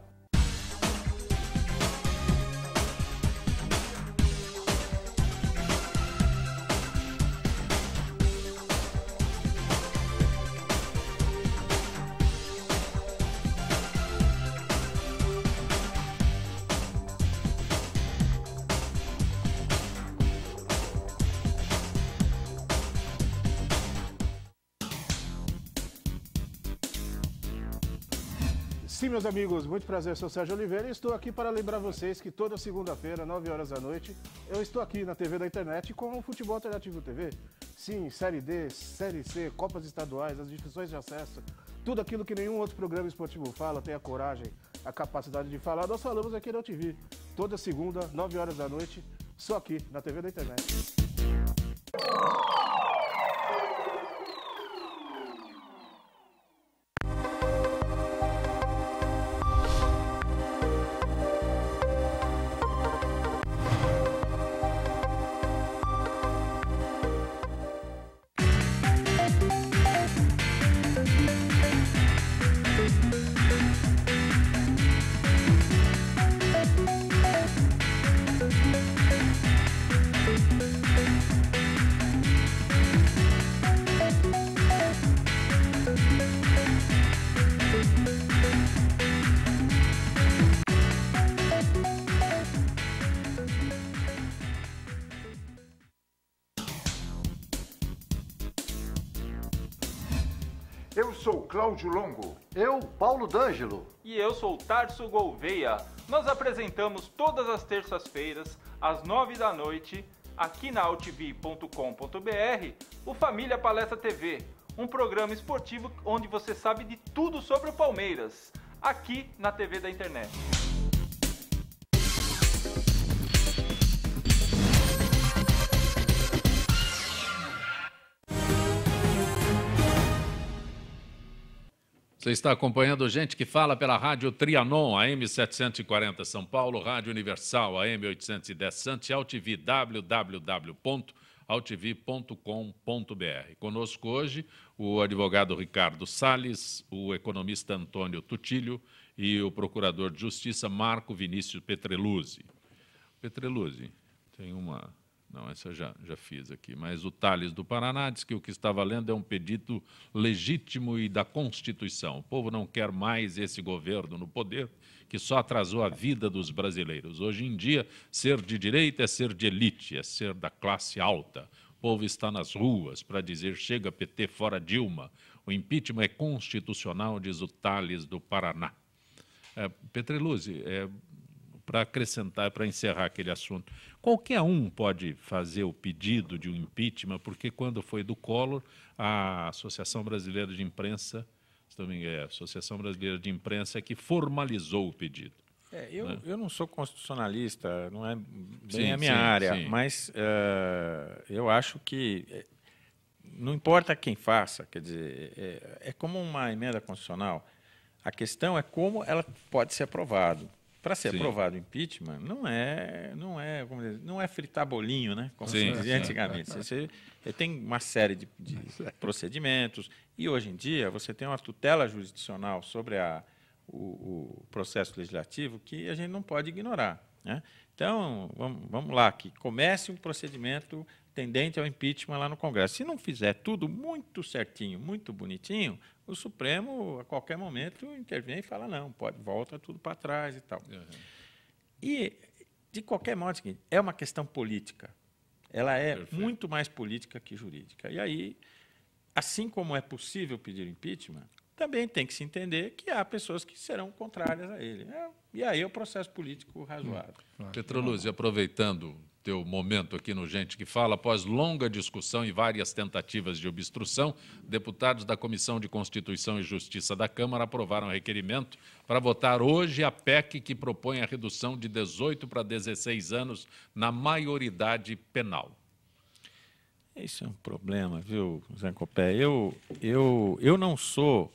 meus amigos? Muito prazer, sou Sérgio Oliveira e estou aqui para lembrar vocês que toda segunda-feira, 9 horas da noite, eu estou aqui na TV da internet com o Futebol Alternativo TV. Sim, Série D, Série C, Copas Estaduais, as discussões de acesso, tudo aquilo que nenhum outro programa esportivo fala, tem a coragem, a capacidade de falar, nós falamos aqui na TV. Toda segunda, 9 horas da noite, só aqui na TV da internet. Eu sou Cláudio Longo. Eu, Paulo D'Angelo. E eu sou Tarso Gouveia. Nós apresentamos todas as terças-feiras, às nove da noite, aqui na altv.com.br, o Família Palestra TV, um programa esportivo onde você sabe de tudo sobre o Palmeiras, aqui na TV da internet. Você está acompanhando gente que fala pela Rádio Trianon, AM 740 São Paulo, Rádio Universal, AM 810 Sante, Altivi, www.altivi.com.br. Conosco hoje o advogado Ricardo Sales, o economista Antônio Tutilho e o procurador de justiça Marco Vinícius Petreluzzi. Petreluzzi, tem uma não, essa já, já fiz aqui. Mas o Tales do Paraná diz que o que está valendo é um pedido legítimo e da Constituição. O povo não quer mais esse governo no poder, que só atrasou a vida dos brasileiros. Hoje em dia, ser de direita é ser de elite, é ser da classe alta. O povo está nas ruas para dizer chega PT fora Dilma. O impeachment é constitucional, diz o Tales do Paraná. É, Petreluzzi, é, para acrescentar, para encerrar aquele assunto, Qualquer um pode fazer o pedido de um impeachment, porque quando foi do Collor, a Associação Brasileira de Imprensa, se não me engano, é a Associação Brasileira de Imprensa é que formalizou o pedido. É, eu, né? eu não sou constitucionalista, não é bem sim, a minha sim, área, sim. mas uh, eu acho que eh, não importa quem faça, quer dizer, é, é como uma emenda constitucional. A questão é como ela pode ser aprovada para ser sim. aprovado o impeachment, não é, não é, como dizer, não é fritar bolinho, né? Como sim, se dizia antigamente. É. Você, tem uma série de, de é. procedimentos e hoje em dia você tem uma tutela jurisdicional sobre a, o, o, processo legislativo que a gente não pode ignorar. Né? Então, vamos, vamos lá, que comece um procedimento tendente ao impeachment lá no Congresso. Se não fizer tudo muito certinho, muito bonitinho, o Supremo, a qualquer momento, intervém e fala, não, pode, volta tudo para trás e tal. Uhum. E, de qualquer modo, é, é uma questão política. Ela é Perfeito. muito mais política que jurídica. E aí, assim como é possível pedir impeachment, também tem que se entender que há pessoas que serão contrárias a ele. É, e aí é o processo político razoável. Hum. Petroluzzi, aproveitando teu momento aqui no Gente que Fala, após longa discussão e várias tentativas de obstrução, deputados da Comissão de Constituição e Justiça da Câmara aprovaram requerimento para votar hoje a PEC que propõe a redução de 18 para 16 anos na maioridade penal. Esse é um problema, viu, Zancopé? Eu, eu, eu não sou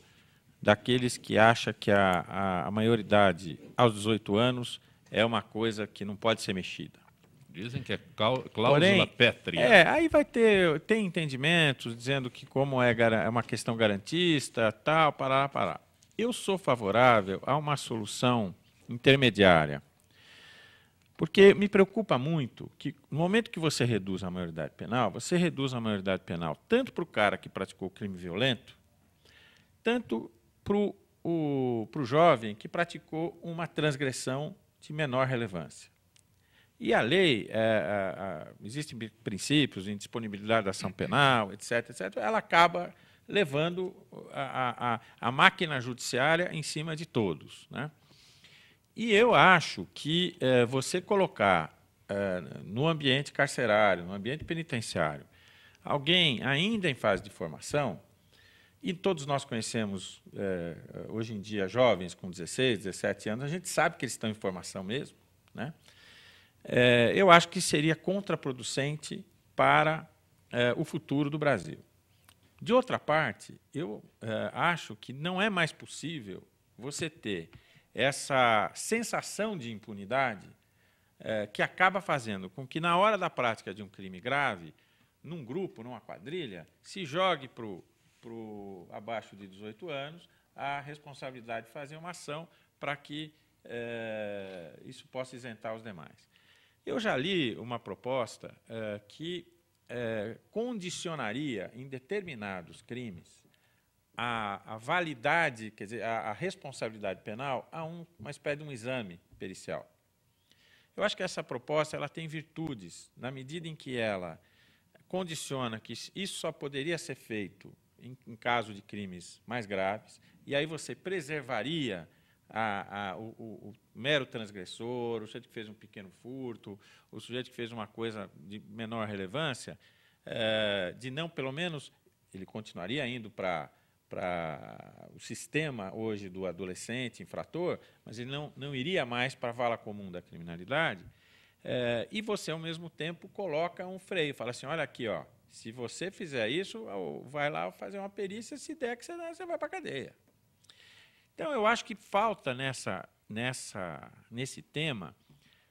daqueles que acha que a, a, a maioridade aos 18 anos é uma coisa que não pode ser mexida. Dizem que é cláusula Porém, pétrea. É, aí vai ter tem entendimentos dizendo que como é, é uma questão garantista, tal, parar parar. Eu sou favorável a uma solução intermediária. Porque me preocupa muito que, no momento que você reduz a maioridade penal, você reduz a maioridade penal tanto para o cara que praticou crime violento, tanto para o jovem que praticou uma transgressão de menor relevância. E a lei, é, é, é existem princípios, indisponibilidade da ação penal, etc., etc., ela acaba levando a, a, a máquina judiciária em cima de todos. Né? E eu acho que é, você colocar é, no ambiente carcerário, no ambiente penitenciário, alguém ainda em fase de formação, e todos nós conhecemos, hoje em dia, jovens com 16, 17 anos, a gente sabe que eles estão em formação mesmo, né? é, eu acho que seria contraproducente para é, o futuro do Brasil. De outra parte, eu é, acho que não é mais possível você ter essa sensação de impunidade é, que acaba fazendo com que, na hora da prática de um crime grave, num grupo, numa quadrilha, se jogue para o abaixo de 18 anos a responsabilidade de fazer uma ação para que é, isso possa isentar os demais. Eu já li uma proposta eh, que eh, condicionaria em determinados crimes a, a validade, quer dizer, a, a responsabilidade penal a um, uma espécie de um exame pericial. Eu acho que essa proposta ela tem virtudes, na medida em que ela condiciona que isso só poderia ser feito em, em caso de crimes mais graves, e aí você preservaria a, a, o, o, mero transgressor, o sujeito que fez um pequeno furto, o sujeito que fez uma coisa de menor relevância, é, de não, pelo menos, ele continuaria indo para para o sistema hoje do adolescente infrator, mas ele não, não iria mais para a vala comum da criminalidade. É, e você, ao mesmo tempo, coloca um freio, fala assim: olha aqui, ó, se você fizer isso, vai lá fazer uma perícia, se der que você, você vai para a cadeia. Então, eu acho que falta nessa, nessa, nesse tema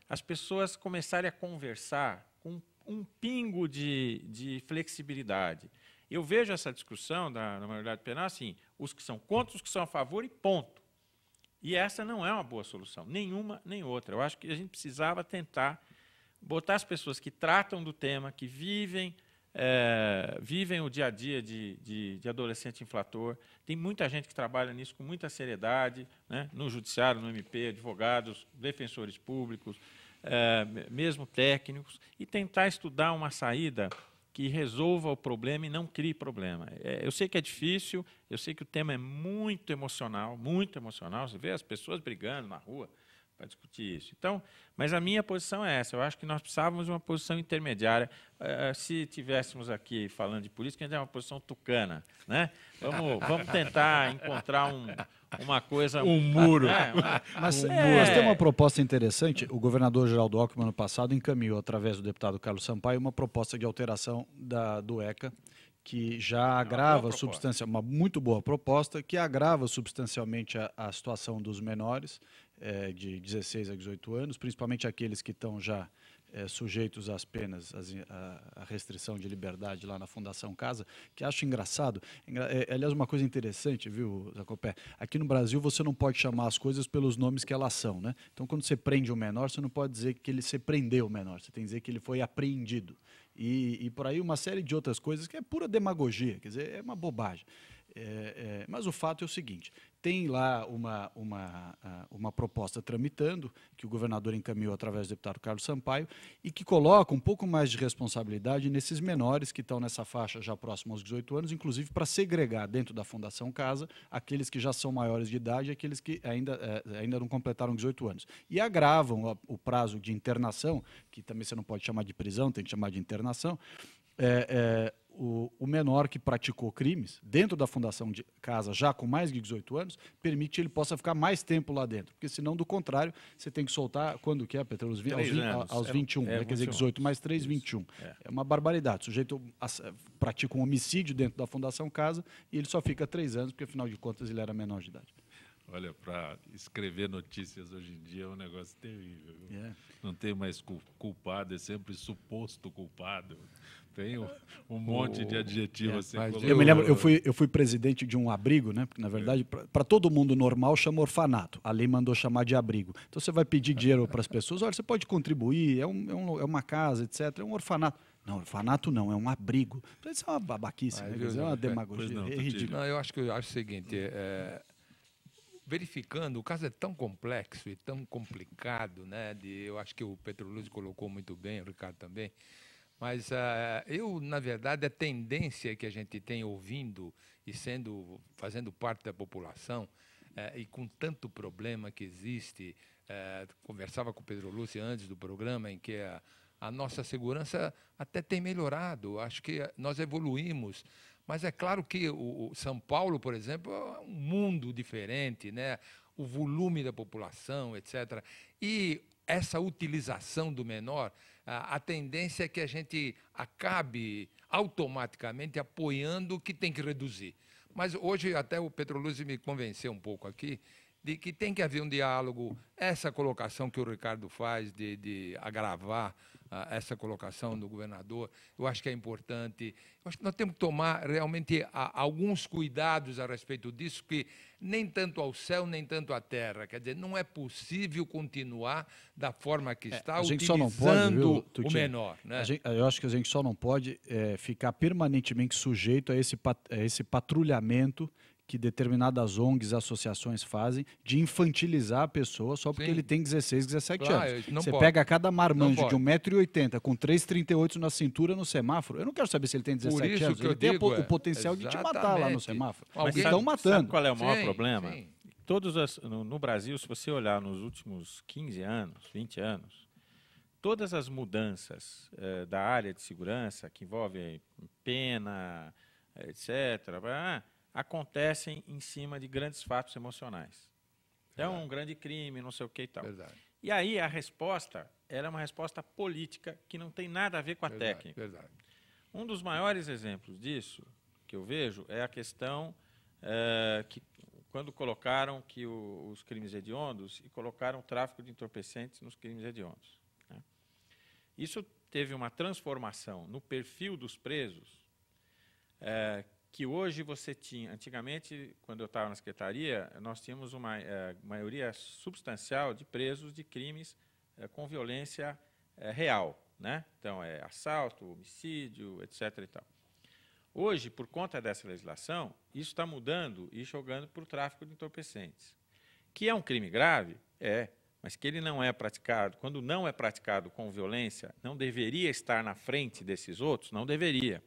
as pessoas começarem a conversar com um pingo de, de flexibilidade. Eu vejo essa discussão da, da maioridade penal assim: os que são contra, os que são a favor e ponto. E essa não é uma boa solução, nenhuma nem outra. Eu acho que a gente precisava tentar botar as pessoas que tratam do tema, que vivem é, vivem o dia a dia de, de, de, adolescente inflator. Tem muita gente que trabalha nisso com muita seriedade, né? no judiciário, no MP, advogados, defensores públicos, é, mesmo técnicos, e tentar estudar uma saída que resolva o problema e não crie problema. É, eu sei que é difícil, eu sei que o tema é muito emocional, muito emocional. Você vê as pessoas brigando na rua, para discutir isso. Então, mas a minha posição é essa. Eu acho que nós precisávamos de uma posição intermediária. Eh, eh, se tivéssemos aqui falando de política, a gente é uma posição tucana, né? Vamos, [laughs] vamos tentar encontrar um, uma coisa um muro. É, [laughs] uma, mas, um é... Eh, mas tem uma é. proposta interessante. O governador Geraldo Alckmin ano passado encaminhou através do deputado Carlos Sampaio uma proposta de alteração da do ECA que já agrava substancialmente, uma muito boa proposta, que agrava substancialmente a, a situação dos menores é, de 16 a 18 anos, principalmente aqueles que estão já é, sujeitos às penas, às, à, à, restrição de liberdade lá na Fundação Casa, que acho engraçado. É, é, aliás, uma coisa interessante, viu, Zacopé? Aqui no Brasil você não pode chamar as coisas pelos nomes que elas são, né? Então, quando você prende um menor, você não pode dizer que ele se prendeu o menor, você tem que dizer que ele foi apreendido. E, e por aí uma série de outras coisas que é pura demagogia, quer dizer, é uma bobagem. É, é, mas o fato é o seguinte: tem lá uma, uma, uma proposta tramitando, que o governador encaminhou através do deputado Carlos Sampaio, e que coloca um pouco mais de responsabilidade nesses menores que estão nessa faixa já próximo aos 18 anos, inclusive para segregar dentro da Fundação Casa aqueles que já são maiores de idade e aqueles que ainda, é, ainda não completaram 18 anos. E agravam o prazo de internação, que também você não pode chamar de prisão, tem que chamar de internação, é, é, o, o, menor que praticou crimes dentro da fundação de casa já com mais de 18 anos permite que ele possa ficar mais tempo lá dentro. Porque senão, do contrário, você tem que soltar quando que é, Petro? Aos, aos, aos 21. É, é, né? Quer dizer, 18 mais 3, Isso. 21. É. é uma barbaridade. O sujeito pratica um homicídio dentro da fundação casa e ele só fica três anos, porque afinal de contas ele era menor de idade. Olha, para escrever notícias hoje em dia é um negócio terrível. Yeah. É. Não tem mais culpado, é sempre suposto culpado. Tem um, um monte de adjetivos. É, assim yeah, eu me lembro, eu fui, eu fui presidente de um abrigo, né? Porque, na é. verdade, para todo mundo normal chama orfanato. A lei mandou chamar de abrigo. Então você vai pedir dinheiro para as pessoas, olha, você pode contribuir, é, um, é, um, é uma casa, etc. É um orfanato. Não, orfanato não, é um abrigo. Isso é uma babaquice, né? é uma demagogia. Não, é ridículo. Não, eu acho que eu acho o seguinte: é, verificando, o caso é tão complexo e tão complicado, né? De, eu acho que o Pedro Lúcio colocou muito bem, o Ricardo também. Mas uh, eu, na verdade, a tendência que a gente tem ouvindo e sendo, fazendo parte da população, uh, e com tanto problema que existe, uh, conversava com o Pedro Lúcio antes do programa, em que a, a nossa segurança até tem melhorado. Acho que nós evoluímos mas é claro que o, São Paulo, por exemplo, é um mundo diferente, né? o volume da população, etc. E essa utilização do menor, a tendência é que a gente acabe automaticamente apoiando o que tem que reduzir. Mas hoje até o Petroluzzi me convenceu um pouco aqui de que tem que haver um diálogo. Essa colocação que o Ricardo faz de, de agravar ah, essa colocação do governador, eu acho que é importante. Eu acho que nós temos que tomar realmente a, ah, alguns cuidados a respeito disso, que nem tanto ao céu, nem tanto à terra. Quer dizer, não é possível continuar da forma que é, está, é, a gente utilizando só não pode, viu, o menor. Né? Gente, eu acho que a gente só não pode é, ficar permanentemente sujeito a esse, a esse patrulhamento que determinadas ONGs, associações fazem de infantilizar a pessoa só porque Sim. ele tem 16, 17 claro, anos. Você pega cada marmanjo de 1,80m com 3,38 na cintura no semáforo. Eu não quero saber se ele tem 17 anos. ele tem digo, o é, potencial de te matar lá no semáforo. Mas Alguém... estão matando. Sabe qual é o maior Sim. problema? Sim. Todos as, no, no Brasil, se você olhar nos últimos 15 anos, 20 anos, todas as mudanças eh, da área de segurança que envolvem pena, etc., ah, acontecem em cima de grandes fatos emocionais. Então, um grande crime, não sei o que e tal. Verdade. E aí a resposta era é uma resposta política que não tem nada a ver com a verdade, técnica. Verdade. Um dos maiores exemplos disso que eu vejo é a questão é, que quando colocaram que o, os crimes hediondos e colocaram o tráfico de entorpecentes nos crimes hediondos. Né? Isso teve uma transformação no perfil dos presos é, que hoje você tinha. Antigamente, quando eu estava na secretaria, nós tínhamos uma é, maioria substancial de presos de crimes é, com violência é, real. Né? Então, é assalto, homicídio, etc. E tal. Hoje, por conta dessa legislação, isso está mudando e jogando para o tráfico de entorpecentes. Que é um crime grave? É. Mas que ele não é praticado, quando não é praticado com violência, não deveria estar na frente desses outros? Não deveria.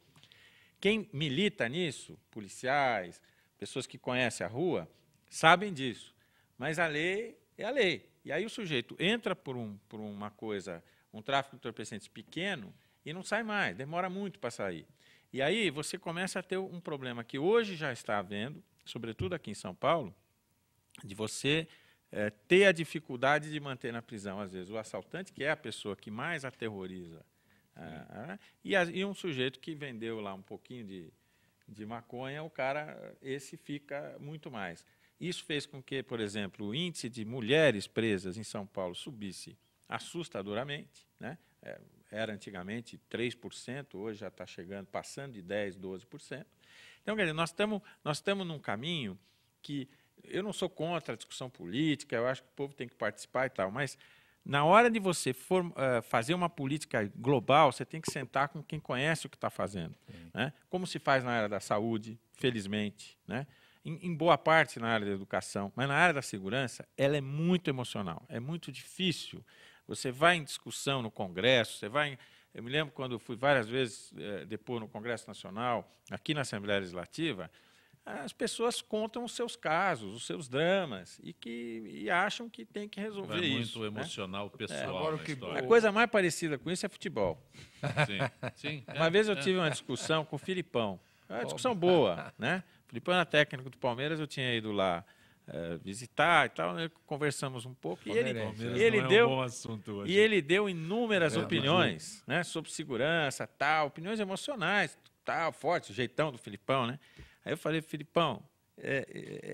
Quem milita nisso, policiais, pessoas que conhecem a rua, sabem disso. Mas a lei é a lei. E aí o sujeito entra por, um, por uma coisa, um tráfico de entorpecentes pequeno, e não sai mais, demora muito para sair. E aí você começa a ter um problema que hoje já está havendo, sobretudo aqui em São Paulo, de você é, ter a dificuldade de manter na prisão, às vezes, o assaltante, que é a pessoa que mais aterroriza ah, e, e, um sujeito que vendeu lá um pouquinho de, de maconha, o cara, esse fica muito mais. Isso fez com que, por exemplo, o índice de mulheres presas em São Paulo subisse assustadoramente. Né? É, era antigamente 3%, hoje já está chegando, passando de 10%, 12%. Então, quer dizer, nós estamos nós num caminho que eu não sou contra a discussão política, eu acho que o povo tem que participar e tal, mas na hora de você for, uh, fazer uma política global, você tem que sentar com quem conhece o que está fazendo. Né? Como se faz na área da saúde, felizmente, né? em, em, boa parte na área da educação, mas na área da segurança, ela é muito emocional, é muito difícil. Você vai em discussão no Congresso, você vai. Em... eu me lembro quando fui várias vezes eh, depor no Congresso Nacional, aqui na Assembleia Legislativa, as pessoas contam os seus casos, os seus dramas e que e acham que tem que resolver isso. é muito isso. Né? emocional, né? pessoal. É, que... A coisa mais parecida com isso é futebol. Sim, sim. [laughs] Uma é, vez eu é. tive uma discussão com o Filipão. É uma discussão boa, né? O Filipão era técnico do Palmeiras, eu tinha ido lá eh, visitar e tal, né? conversamos um pouco e ele, e ele é deu um assunto, e ele deu inúmeras opiniões, né? Sobre segurança, tal, opiniões emocionais, tal, forte, o jeitão do Filipão, né? Aí eu falei, Filipão, é,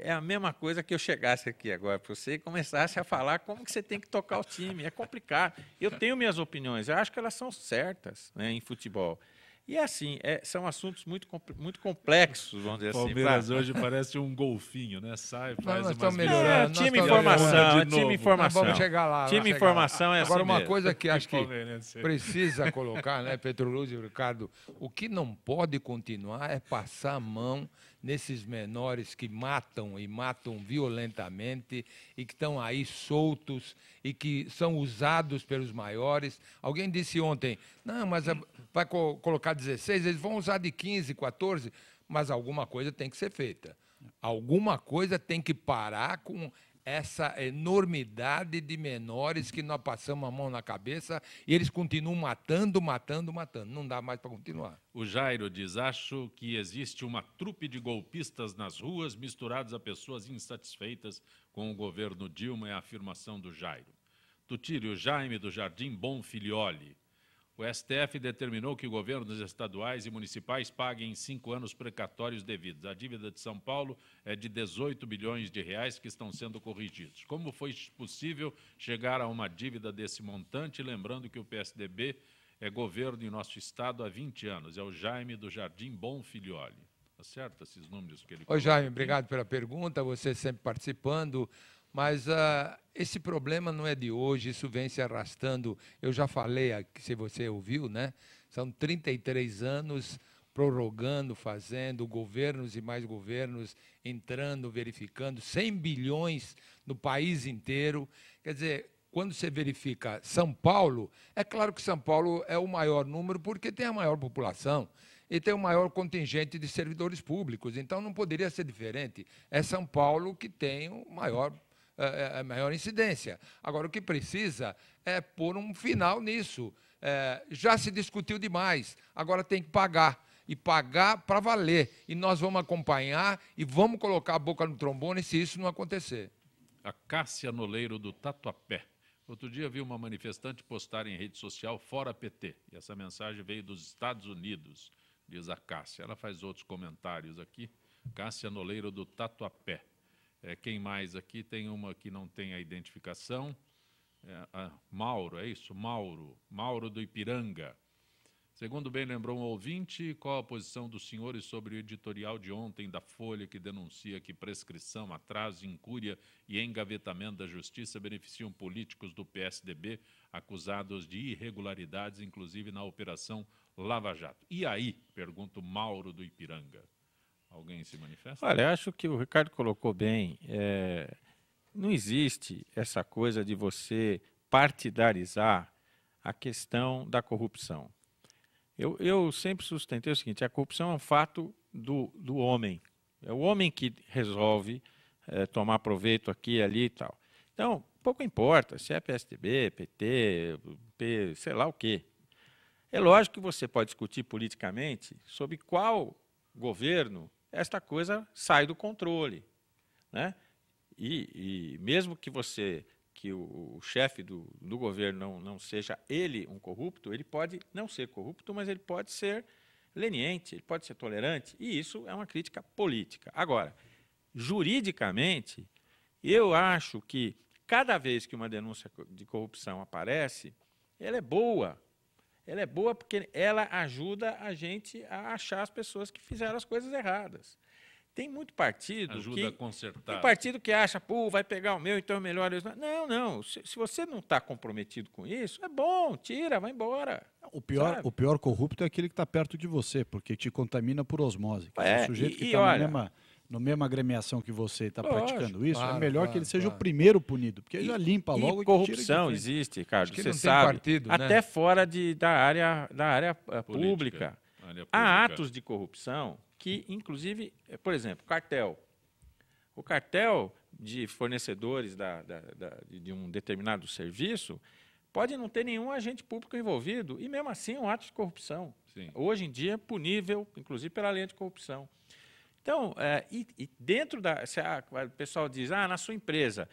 é, é, a mesma coisa que eu chegasse aqui agora para você e começasse a falar como que você tem que tocar o time. É complicado. Eu tenho minhas opiniões, eu acho que elas são certas né, em futebol. E é assim, é, são assuntos muito, muito complexos, vamos dizer Palmeiras assim. Palmeiras hoje parece um golfinho, né? Sai, faz nós umas... melhorando. É, time informação, é time informação. vamos chegar lá. Time informação é Agora, assim uma coisa que acho que precisa [laughs] colocar, né, Petroluz e Ricardo, o que não pode continuar é passar a mão nesses menores que matam e matam violentamente e que estão aí soltos e que são usados pelos maiores. Alguém disse ontem: não, mas vai colocar 16, eles vão usar de 15, 14, mas alguma coisa tem que ser feita. Alguma coisa tem que parar com essa enormidade de menores que nós passamos a mão na cabeça e eles continuam matando, matando, matando. Não dá mais para continuar. O Jairo diz: acho que existe uma trupe de golpistas nas ruas misturados a pessoas insatisfeitas com o governo Dilma, é a afirmação do Jairo. Tutírio Jaime do Jardim Bom Filioli. O STF determinou que governos estaduais e municipais paguem em cinco anos precatórios devidos. A dívida de São Paulo é de 18 bilhões de reais que estão sendo corrigidos. Como foi possível chegar a uma dívida desse montante? Lembrando que o PSDB é governo em nosso estado há 20 anos. É o Jaime do Jardim Bom Filholi. Tá certo esses números que ele... Oi, Jaime, aqui. obrigado pela pergunta. Você sempre participando. Mas uh, esse problema não é de hoje, isso vem se arrastando. Eu já falei, se você ouviu, né? São 33 anos prorrogando, fazendo, governos e mais governos entrando, verificando, 100 bilhões no país inteiro. Quer dizer, quando você verifica São Paulo, é claro que São Paulo é o maior número porque tem a maior população e tem o maior contingente de servidores públicos. Então não poderia ser diferente. É São Paulo que tem o maior é, é, é, maior incidência. Agora, o que precisa é pôr um final nisso. É, já se discutiu demais, agora tem que pagar. E pagar para valer. E nós vamos acompanhar e vamos colocar a boca no trombone se isso não acontecer. A Cássia Noleiro do Tatuapé. Outro dia vi uma manifestante postar em rede social fora PT. E essa mensagem veio dos Estados Unidos, diz a Cássia. Ela faz outros comentários aqui. Cássia Noleiro do Tatuapé. É, quem mais aqui? Tem uma que não tem a identificação. É, a Mauro, é isso? Mauro. Mauro do Ipiranga. Segundo bem lembrou um ouvinte, qual a posição dos senhores sobre o editorial de ontem da Folha que denuncia que prescrição, atraso, incúria e engavetamento da justiça beneficiam políticos do PSDB acusados de irregularidades, inclusive na Operação Lava Jato? E aí? Pergunta Mauro do Ipiranga. Alguém se manifesta? Olha, acho que o Ricardo colocou bem. É, não existe essa coisa de você partidarizar a questão da corrupção. Eu, eu sempre sustentei o seguinte: a corrupção é um fato do, do homem. É o homem que resolve é, tomar proveito aqui, ali e tal. Então, pouco importa se é PSDB, PT, P, sei lá o quê. É lógico que você pode discutir politicamente sobre qual governo esta coisa sai do controle. Né? E, e mesmo que você, que o, o chefe do, do governo não, não seja ele um corrupto, ele pode não ser corrupto, mas ele pode ser leniente, ele pode ser tolerante, e isso é uma crítica política. Agora, juridicamente, eu acho que cada vez que uma denúncia de corrupção aparece, ela é boa, ela é boa porque ela ajuda a gente a achar as pessoas que fizeram as coisas erradas. Tem muito partido ajuda que, a consertar. Tem partido que acha, pô, vai pegar o meu, então é melhor. Não, não. Se, se você não está comprometido com isso, é bom, tira, vai embora. O pior, o pior corrupto é aquele que está perto de você, porque te contamina por osmose. É, é um sujeito e, que está na mesma no mesma agremiação que você está praticando isso, é claro, é melhor claro, que ele seja claro. o primeiro punido, porque e, já limpa logo. E corrupção e existe, Ricardo, você sabe. Partido, né? até fora de, da área, da área eh, Política, pública. Área Há atos de corrupção que, inclusive, eh, por exemplo, cartel. O cartel de fornecedores da, da, da, de um determinado serviço pode não ter nenhum agente público envolvido e mesmo assim é um ato de corrupção. Sim. Hoje em dia é punível, inclusive pela lei de corrupção. Então, é, e, e, dentro da. A, o pessoal diz, ah, na sua empresa,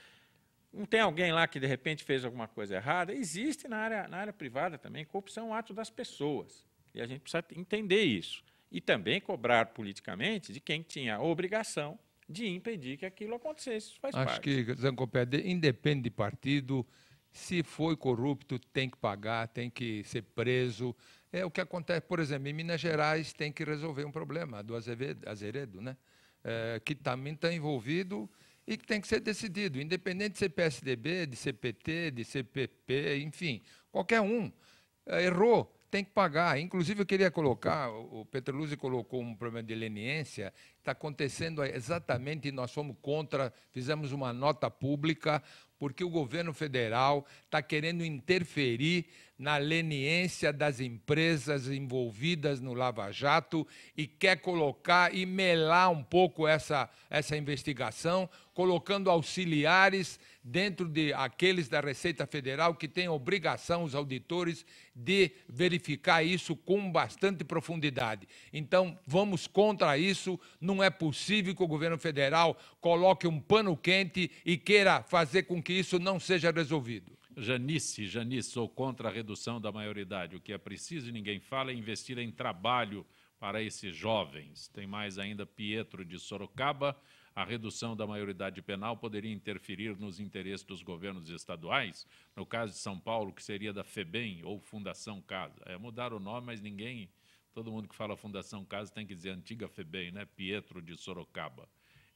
não tem alguém lá que de repente fez alguma coisa errada? Existe na área, na área privada também. Corrupção é um ato das pessoas. E a gente precisa entender isso. E também cobrar politicamente de quem tinha a obrigação de impedir que aquilo acontecesse. Isso faz Acho parte. que, Zancopé, independe de partido, se foi corrupto, tem que pagar, tem que ser preso, é o que acontece, por exemplo, em Minas Gerais tem que resolver um problema do Azevedo, Azeredo, né? É, que também está tá envolvido e que tem que ser decidido, independente de ser PSDB, de CPT, de CPP, enfim, qualquer um. É, errou, tem que pagar. Inclusive, eu queria colocar, o Petroluzzi colocou um problema de leniência, está acontecendo exatamente, nós fomos contra, fizemos uma nota pública, porque o governo federal está querendo interferir na leniência das empresas envolvidas no Lava Jato e quer colocar e melar um pouco essa, essa investigação, colocando auxiliares dentro de aqueles da Receita Federal que têm obrigação, os auditores, de verificar isso com bastante profundidade. Então, vamos contra isso. Não é possível que o governo federal coloque um pano quente e queira fazer com que isso não seja resolvido. Janice, Janice, sou contra a redução da maioridade. O que é preciso e ninguém fala é investir em trabalho para esses jovens. Tem mais ainda Pietro de Sorocaba. A redução da maioridade penal poderia interferir nos interesses dos governos estaduais? No caso de São Paulo, que seria da FEBEM ou Fundação Casa. É mudar o nome, mas ninguém, todo mundo que fala Fundação Casa tem que dizer antiga FEBEM, né? Pietro de Sorocaba.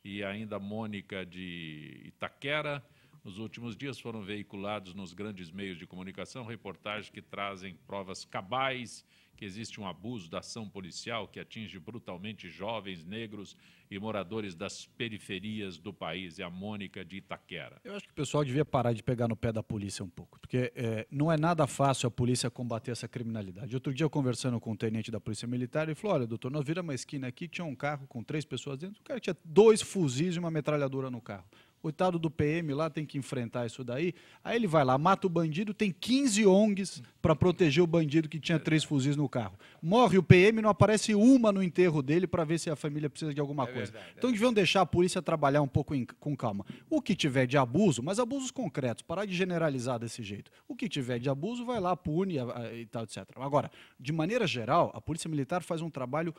E ainda Mônica de Itaquera. Nos últimos dias foram veiculados nos grandes meios de comunicação reportagens que trazem provas cabais que existe um abuso da ação policial que atinge brutalmente jovens negros e moradores das periferias do país. É a Mônica de Itaquera. Eu acho que o pessoal devia parar de pegar no pé da polícia um pouco, porque é, não é nada fácil a polícia combater essa criminalidade. Outro dia, conversando com o um tenente da Polícia Militar, ele falou: olha, doutor, nós viramos uma esquina aqui, tinha um carro com três pessoas dentro, o cara tinha dois fuzis e uma metralhadora no carro coitado do PM lá tem que enfrentar isso daí. Aí ele vai lá, mata o bandido, tem 15 ONGs para proteger o bandido que tinha três fuzis no carro. Morre o PM, não aparece uma no enterro dele para ver se a família precisa de alguma é coisa. Verdade, é então é deviam deixar a polícia trabalhar um pouco em, com calma. O que tiver de abuso, mas abusos concretos, parar de generalizar desse jeito. O que tiver de abuso, vai lá, pune e tal, etc. Agora, de maneira geral, a Polícia Militar faz um trabalho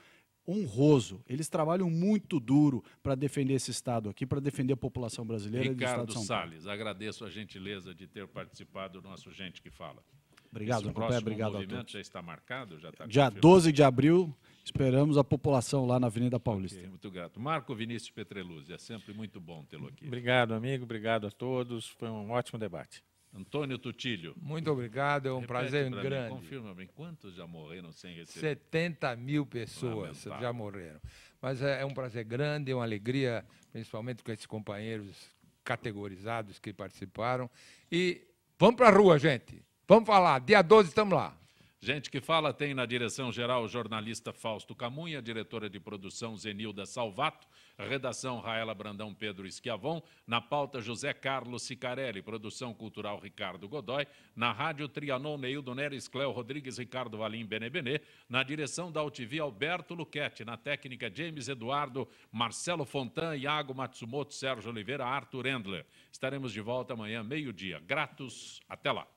honroso. Eles trabalham muito duro para defender esse Estado aqui, para defender a população brasileira. Ricardo Salles, agradeço a gentileza de ter participado do nosso Gente que Fala. Obrigado, Esse próximo obrigado movimento já está marcado? Já está Dia confirmado. 12 de abril, esperamos a população lá na Avenida Paulista. Okay, muito grato. Marco Vinícius Petreluzzi, é sempre muito bom tê-lo aqui. Obrigado, amigo, obrigado a todos. Foi um ótimo debate. Antônio Tutílio. Muito obrigado, é um Repete prazer pra grande. confirma quantos já morreram sem receber? 70 mil pessoas Lamentável. já morreram. Mas é, é um prazer grande, é uma alegria, principalmente com esses companheiros categorizados que participaram. E vamos para a rua, gente. Vamos falar. Dia 12 estamos lá. Gente que fala tem na direção geral o jornalista Fausto Camunha, diretora de produção Zenilda Salvato, redação Raela Brandão Pedro Esquiavon, na pauta José Carlos Sicarelli, produção cultural Ricardo Godoy, na rádio Trianon Neildo Neres, Cléo Rodrigues, Ricardo Valim Benebenê, na direção da UTV Alberto Luquete, na técnica James Eduardo, Marcelo Fontan, Iago Matsumoto, Sérgio Oliveira, Arthur Endler. Estaremos de volta amanhã, meio-dia. Gratos, até lá.